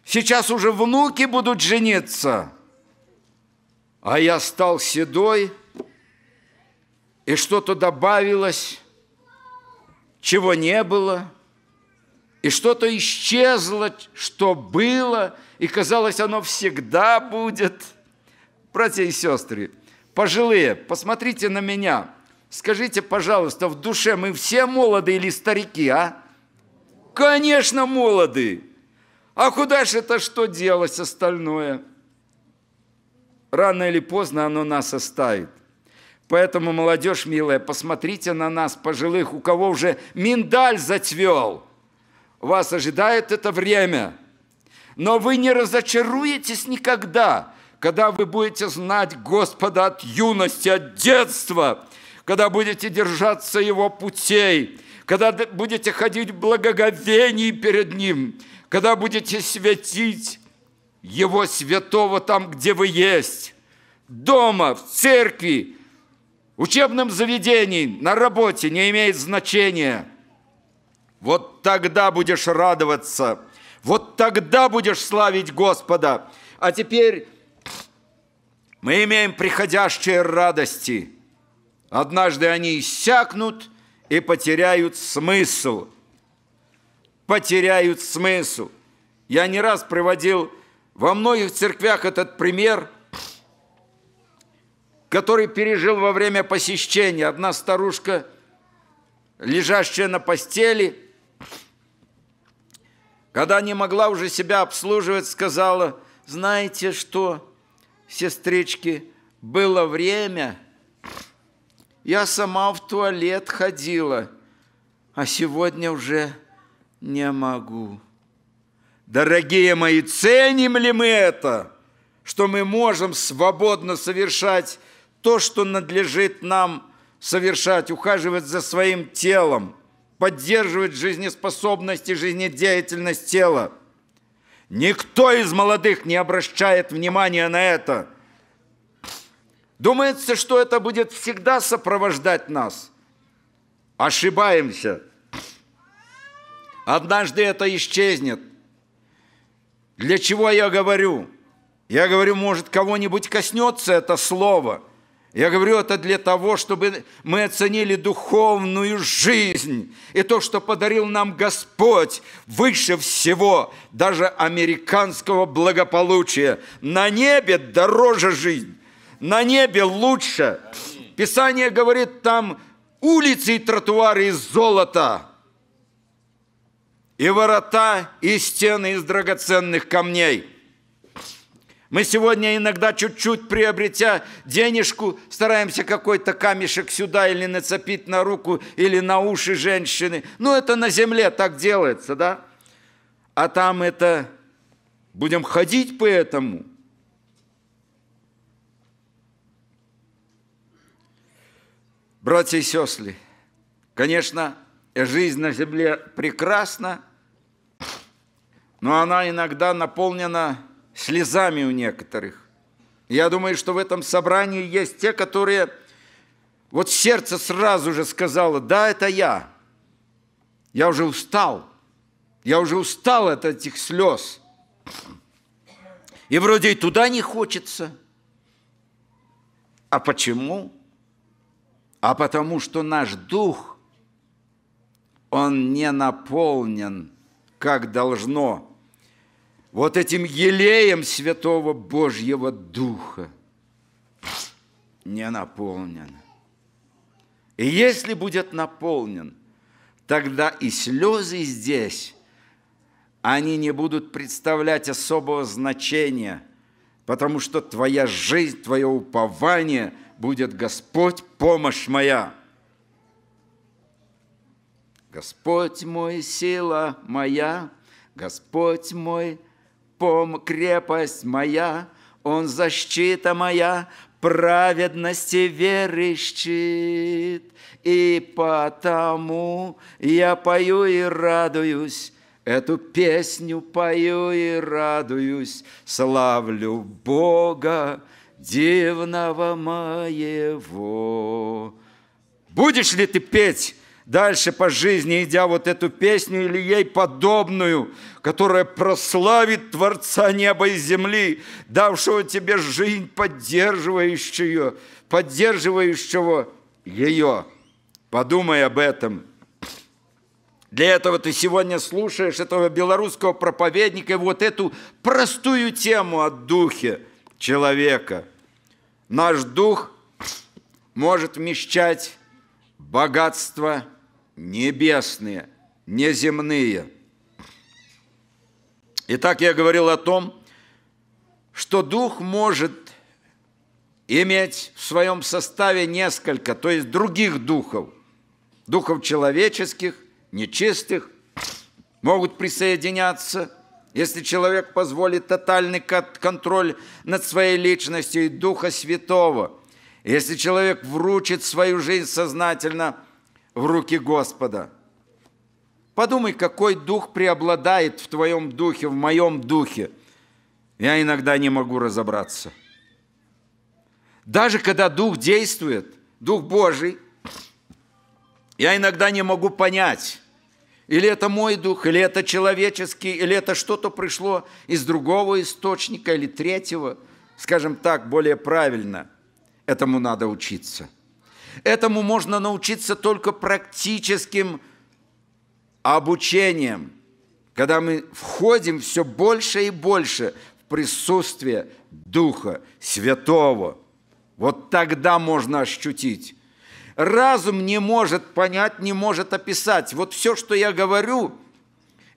Сейчас уже внуки будут жениться. А я стал седой, и что-то добавилось, чего не было – и что-то исчезло, что было, и казалось, оно всегда будет. Братья и сестры, пожилые, посмотрите на меня. Скажите, пожалуйста, в душе мы все молоды или старики, а? Конечно, молоды. А куда же это что делать остальное? Рано или поздно оно нас оставит. Поэтому, молодежь милая, посмотрите на нас, пожилых, у кого уже миндаль зацвел – вас ожидает это время. Но вы не разочаруетесь никогда, когда вы будете знать Господа от юности, от детства, когда будете держаться Его путей, когда будете ходить в благоговении перед Ним, когда будете светить Его святого там, где вы есть, дома, в церкви, в учебном заведении, на работе, не имеет значения – вот тогда будешь радоваться. Вот тогда будешь славить Господа. А теперь мы имеем приходящие радости. Однажды они иссякнут и потеряют смысл. Потеряют смысл. Я не раз приводил во многих церквях этот пример, который пережил во время посещения. Одна старушка, лежащая на постели – когда не могла уже себя обслуживать, сказала, знаете что, сестрички, было время, я сама в туалет ходила, а сегодня уже не могу. Дорогие мои, ценим ли мы это, что мы можем свободно совершать то, что надлежит нам совершать, ухаживать за своим телом – поддерживать жизнеспособность и жизнедеятельность тела. Никто из молодых не обращает внимания на это. Думается, что это будет всегда сопровождать нас. Ошибаемся. Однажды это исчезнет. Для чего я говорю? Я говорю, может, кого-нибудь коснется это слово – я говорю это для того, чтобы мы оценили духовную жизнь и то, что подарил нам Господь выше всего, даже американского благополучия. На небе дороже жизнь, на небе лучше. Писание говорит, там улицы и тротуары из золота, и ворота, и стены из драгоценных камней – мы сегодня иногда чуть-чуть приобретя денежку, стараемся какой-то камешек сюда или нацепить на руку или на уши женщины. Ну, это на земле так делается, да? А там это... Будем ходить по этому. Братья и сестры, конечно, жизнь на земле прекрасна, но она иногда наполнена слезами у некоторых. Я думаю, что в этом собрании есть те, которые... Вот сердце сразу же сказало, да, это я. Я уже устал. Я уже устал от этих слез. И вроде и туда не хочется. А почему? А потому что наш дух, он не наполнен, как должно вот этим елеем Святого Божьего Духа не наполнен. И если будет наполнен, тогда и слезы здесь, они не будут представлять особого значения, потому что твоя жизнь, твое упование будет «Господь, помощь моя». Господь мой, сила моя, Господь мой, Пом крепость моя, он защита моя, праведности веры щит. И потому я пою и радуюсь, Эту песню пою и радуюсь, Славлю Бога, дивного моего. Будешь ли ты петь дальше по жизни, идя вот эту песню или ей подобную, которая прославит Творца неба и земли, давшего тебе жизнь, поддерживающую, поддерживающего ее. Подумай об этом. Для этого ты сегодня слушаешь этого белорусского проповедника и вот эту простую тему о духе человека. Наш дух может вмещать богатство – небесные, неземные. Итак, я говорил о том, что дух может иметь в своем составе несколько, то есть других духов, духов человеческих, нечистых, могут присоединяться, если человек позволит тотальный контроль над своей личностью и Духа Святого, если человек вручит свою жизнь сознательно в руки Господа. Подумай, какой дух преобладает в твоем духе, в моем духе. Я иногда не могу разобраться. Даже когда дух действует, дух Божий, я иногда не могу понять, или это мой дух, или это человеческий, или это что-то пришло из другого источника, или третьего, скажем так, более правильно. Этому надо учиться – Этому можно научиться только практическим обучением, когда мы входим все больше и больше в присутствие Духа Святого. Вот тогда можно ощутить. Разум не может понять, не может описать. Вот все, что я говорю,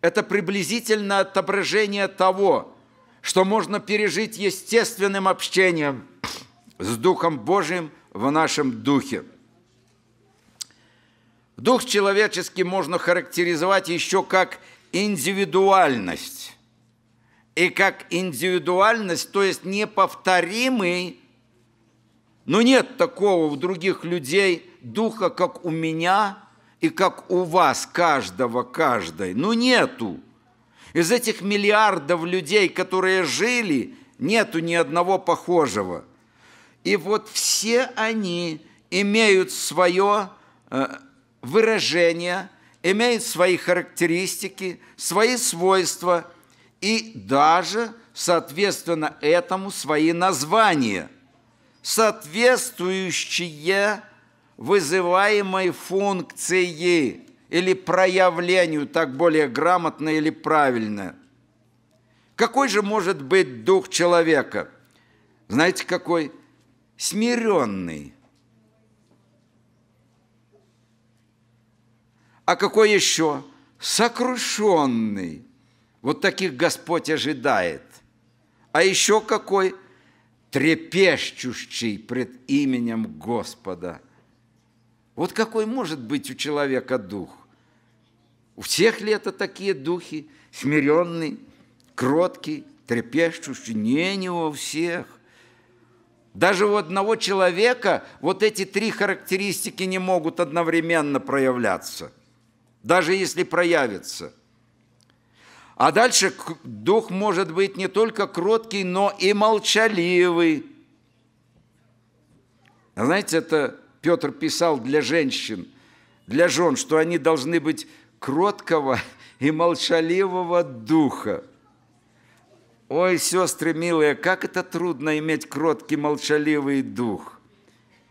это приблизительно отображение того, что можно пережить естественным общением с Духом Божьим в нашем духе. Дух человеческий можно характеризовать еще как индивидуальность. И как индивидуальность, то есть неповторимый, но нет такого у других людей духа, как у меня и как у вас, каждого, каждой. Ну нету. Из этих миллиардов людей, которые жили, нету ни одного похожего – и вот все они имеют свое э, выражение, имеют свои характеристики, свои свойства и даже, соответственно, этому свои названия, соответствующие вызываемой функции или проявлению, так более грамотно или правильно. Какой же может быть дух человека? Знаете, какой? смиренный. А какой еще? Сокрушенный. Вот таких Господь ожидает. А еще какой? Трепещущий пред именем Господа. Вот какой может быть у человека дух? У всех ли это такие духи? Смиренный, кроткий, трепещущий? Не, не у всех. Даже у одного человека вот эти три характеристики не могут одновременно проявляться, даже если проявятся. А дальше дух может быть не только кроткий, но и молчаливый. А знаете, это Петр писал для женщин, для жен, что они должны быть кроткого и молчаливого духа. Ой, сестры милые, как это трудно иметь кроткий молчаливый дух.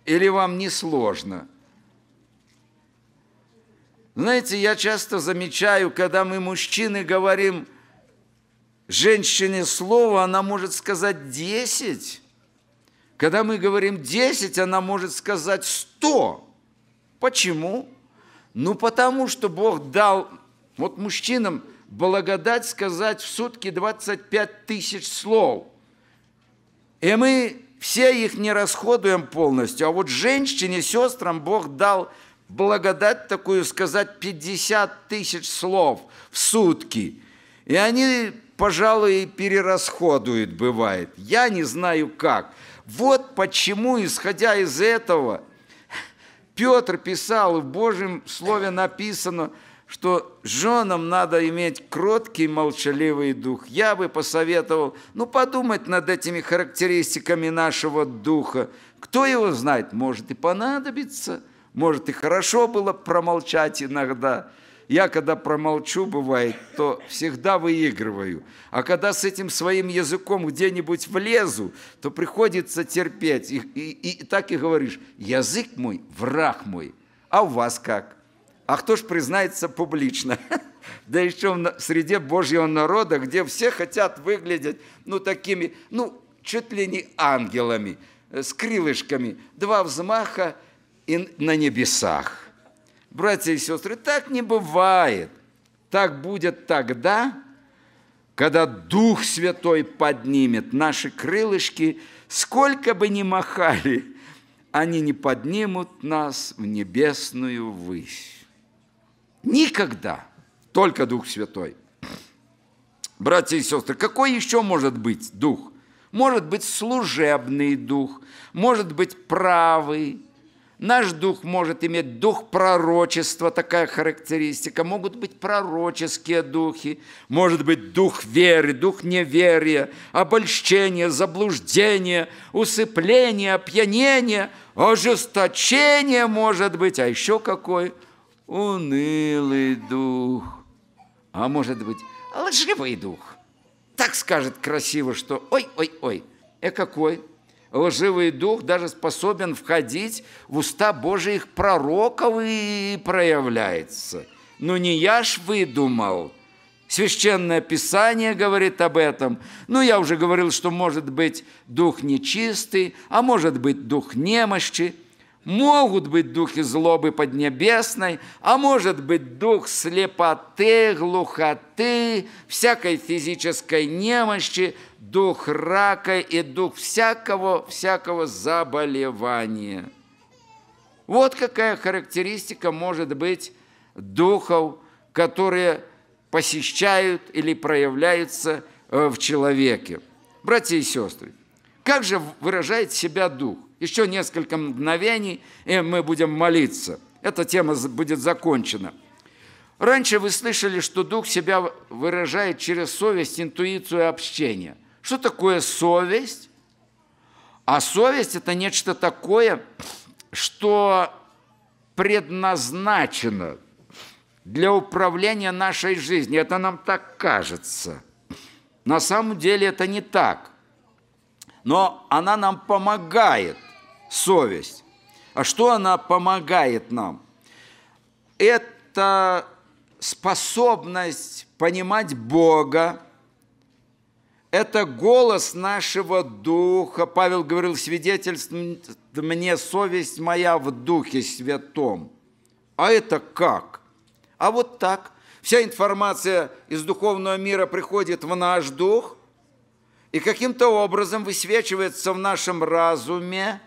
Или вам не сложно? Знаете, я часто замечаю, когда мы, мужчины, говорим женщине слово, она может сказать десять. Когда мы говорим десять, она может сказать сто. Почему? Ну, потому что Бог дал вот мужчинам – благодать сказать в сутки 25 тысяч слов. И мы все их не расходуем полностью. А вот женщине, сестрам Бог дал благодать такую сказать 50 тысяч слов в сутки. И они, пожалуй, перерасходуют, бывает. Я не знаю как. Вот почему, исходя из этого, Петр писал, в Божьем Слове написано – что женам надо иметь кроткий, молчаливый дух. Я бы посоветовал, ну, подумать над этими характеристиками нашего духа. Кто его знает, может и понадобится, может и хорошо было промолчать иногда. Я, когда промолчу, бывает, то всегда выигрываю. А когда с этим своим языком где-нибудь влезу, то приходится терпеть. И, и, и так и говоришь, язык мой, враг мой. А у вас как? А кто ж признается публично? Да еще в среде Божьего народа, где все хотят выглядеть, ну, такими, ну, чуть ли не ангелами, э, с крылышками. Два взмаха и на небесах. Братья и сестры, так не бывает. Так будет тогда, когда Дух Святой поднимет наши крылышки, сколько бы ни махали, они не поднимут нас в небесную высь. Никогда. Только Дух Святой. Братья и сестры, какой еще может быть Дух? Может быть служебный Дух, может быть правый. Наш Дух может иметь Дух пророчества, такая характеристика. Могут быть пророческие Духи, может быть Дух веры, Дух неверия, обольщение, заблуждение, усыпление, опьянение, ожесточение может быть, а еще какой – унылый дух, а может быть, лживый дух. Так скажет красиво, что ой-ой-ой, э какой! Лживый дух даже способен входить в уста Божьих пророков и проявляется. Но «Ну, не я ж выдумал. Священное Писание говорит об этом. Ну, я уже говорил, что может быть дух нечистый, а может быть дух немощи – Могут быть духи злобы поднебесной, а может быть дух слепоты, глухоты, всякой физической немощи, дух рака и дух всякого-всякого заболевания. Вот какая характеристика может быть духов, которые посещают или проявляются э, в человеке. Братья и сестры, как же выражает себя дух? Еще несколько мгновений, и мы будем молиться. Эта тема будет закончена. Раньше вы слышали, что Дух себя выражает через совесть, интуицию и общение. Что такое совесть? А совесть – это нечто такое, что предназначено для управления нашей жизнью. Это нам так кажется. На самом деле это не так. Но она нам помогает совесть. А что она помогает нам? Это способность понимать Бога, это голос нашего духа. Павел говорил, свидетельствует мне совесть моя в духе святом. А это как? А вот так. Вся информация из духовного мира приходит в наш дух и каким-то образом высвечивается в нашем разуме –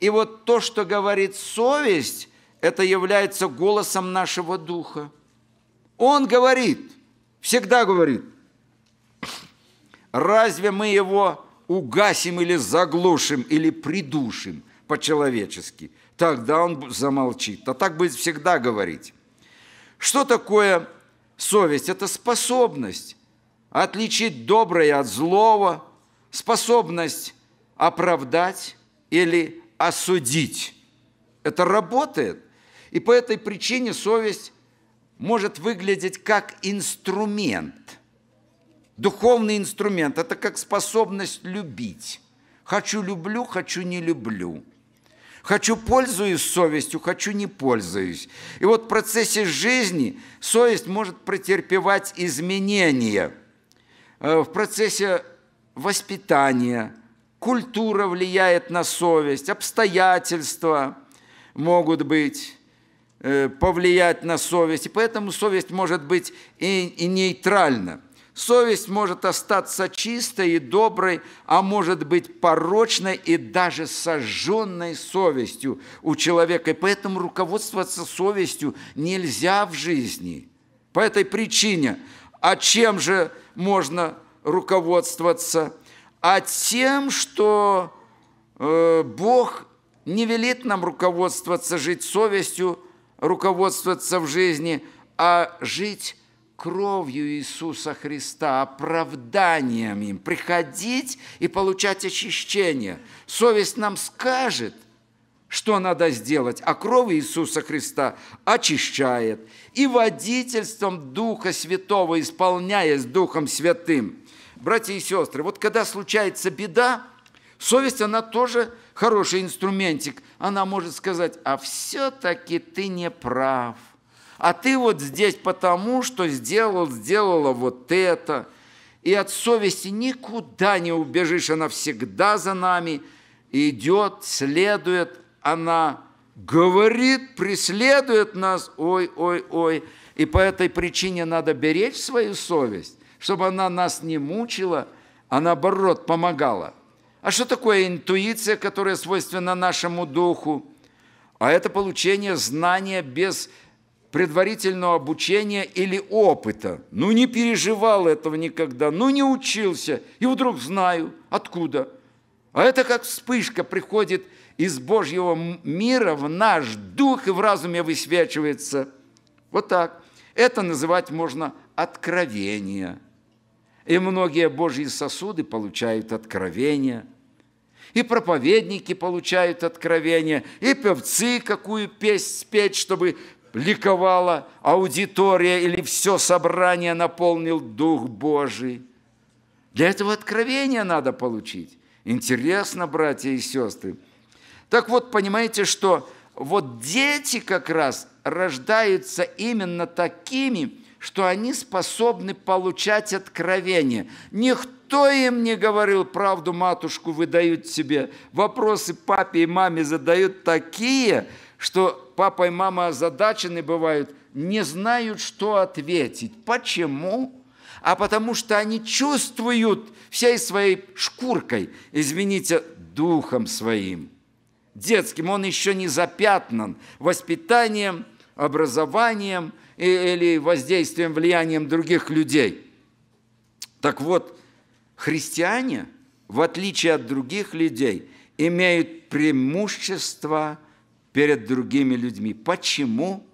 и вот то, что говорит совесть, это является голосом нашего духа. Он говорит, всегда говорит. Разве мы его угасим или заглушим, или придушим по-человечески? Тогда он замолчит. А так будет всегда говорить. Что такое совесть? Это способность отличить доброе от злого, способность оправдать или осудить. Это работает. И по этой причине совесть может выглядеть как инструмент. Духовный инструмент – это как способность любить. Хочу – люблю, хочу – не люблю. Хочу – пользуюсь совестью, хочу – не пользуюсь. И вот в процессе жизни совесть может претерпевать изменения э, в процессе воспитания – культура влияет на совесть, обстоятельства могут быть э, повлиять на совесть, и поэтому совесть может быть и, и нейтральна. Совесть может остаться чистой и доброй, а может быть порочной и даже сожженной совестью у человека. И поэтому руководствоваться совестью нельзя в жизни. По этой причине. А чем же можно руководствоваться? а тем, что э, Бог не велит нам руководствоваться жить совестью, руководствоваться в жизни, а жить кровью Иисуса Христа, оправданием им, приходить и получать очищение. Совесть нам скажет, что надо сделать, а кровь Иисуса Христа очищает. И водительством Духа Святого, исполняясь Духом Святым – братья и сестры, вот когда случается беда, совесть, она тоже хороший инструментик. Она может сказать, а все-таки ты не прав. А ты вот здесь потому, что сделал, сделала вот это. И от совести никуда не убежишь, она всегда за нами идет, следует, она говорит, преследует нас, ой, ой, ой. И по этой причине надо беречь свою совесть чтобы она нас не мучила, а наоборот помогала. А что такое интуиция, которая свойственна нашему духу? А это получение знания без предварительного обучения или опыта. Ну, не переживал этого никогда, ну, не учился, и вдруг знаю, откуда. А это как вспышка приходит из Божьего мира в наш дух и в разуме высвечивается. Вот так. Это называть можно откровение – и многие Божьи сосуды получают откровения, и проповедники получают откровения, и певцы какую песнь спеть, чтобы ликовала аудитория или все собрание наполнил Дух Божий. Для этого откровения надо получить. Интересно, братья и сестры. Так вот, понимаете, что вот дети как раз рождаются именно такими, что они способны получать откровение. Никто им не говорил, правду матушку выдают себе. Вопросы папе и маме задают такие, что папа и мама озадачены бывают, не знают, что ответить. Почему? А потому что они чувствуют всей своей шкуркой, извините, духом своим. Детским он еще не запятнан воспитанием, образованием – или воздействием, влиянием других людей. Так вот, христиане, в отличие от других людей, имеют преимущество перед другими людьми. Почему?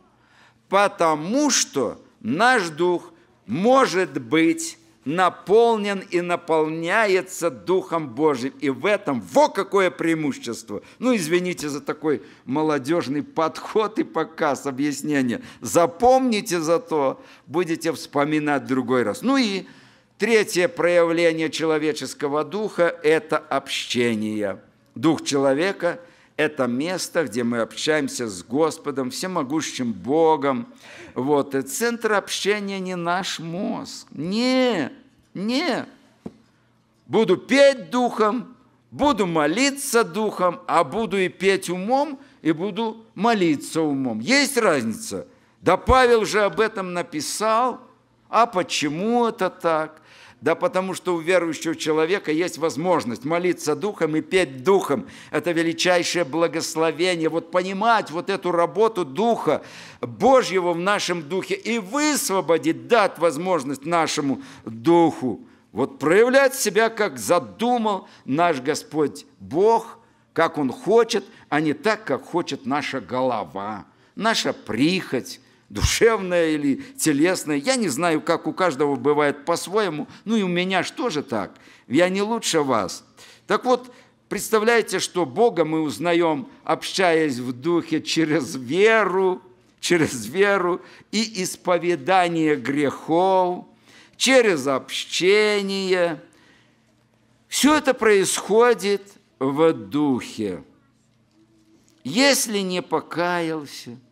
Потому что наш дух может быть наполнен и наполняется Духом Божьим. И в этом во какое преимущество. Ну, извините за такой молодежный подход и показ объяснения. Запомните зато, будете вспоминать другой раз. Ну и третье проявление человеческого духа – это общение. Дух человека – это место, где мы общаемся с Господом, всемогущим Богом. Вот. И центр общения не наш мозг. Нет. Не. Буду петь духом, буду молиться духом, а буду и петь умом, и буду молиться умом. Есть разница? Да Павел же об этом написал. А почему это так? Да потому что у верующего человека есть возможность молиться Духом и петь Духом. Это величайшее благословение. Вот понимать вот эту работу Духа Божьего в нашем Духе и высвободить, дать возможность нашему Духу. Вот проявлять себя, как задумал наш Господь Бог, как Он хочет, а не так, как хочет наша голова, наша прихоть, душевное или телесное. Я не знаю, как у каждого бывает по-своему. Ну и у меня что же так? Я не лучше вас. Так вот, представляете, что Бога мы узнаем, общаясь в духе через веру, через веру и исповедание грехов, через общение. Все это происходит в духе. Если не покаялся –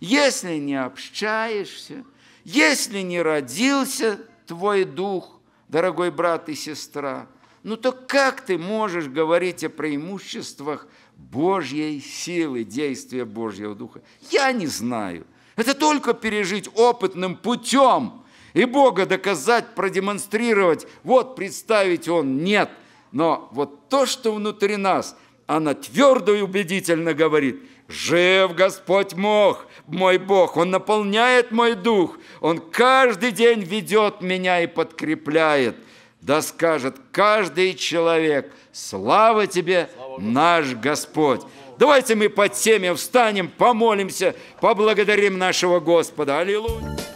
если не общаешься, если не родился твой дух, дорогой брат и сестра, ну то как ты можешь говорить о преимуществах Божьей силы, действия Божьего Духа? Я не знаю. Это только пережить опытным путем и Бога доказать, продемонстрировать. Вот представить он нет. Но вот то, что внутри нас, она твердо и убедительно говорит, «Жив Господь мог мой Бог, Он наполняет мой дух, Он каждый день ведет меня и подкрепляет. Да скажет каждый человек, слава тебе, слава наш Господь. Давайте мы под семя встанем, помолимся, поблагодарим нашего Господа. Аллилуйя!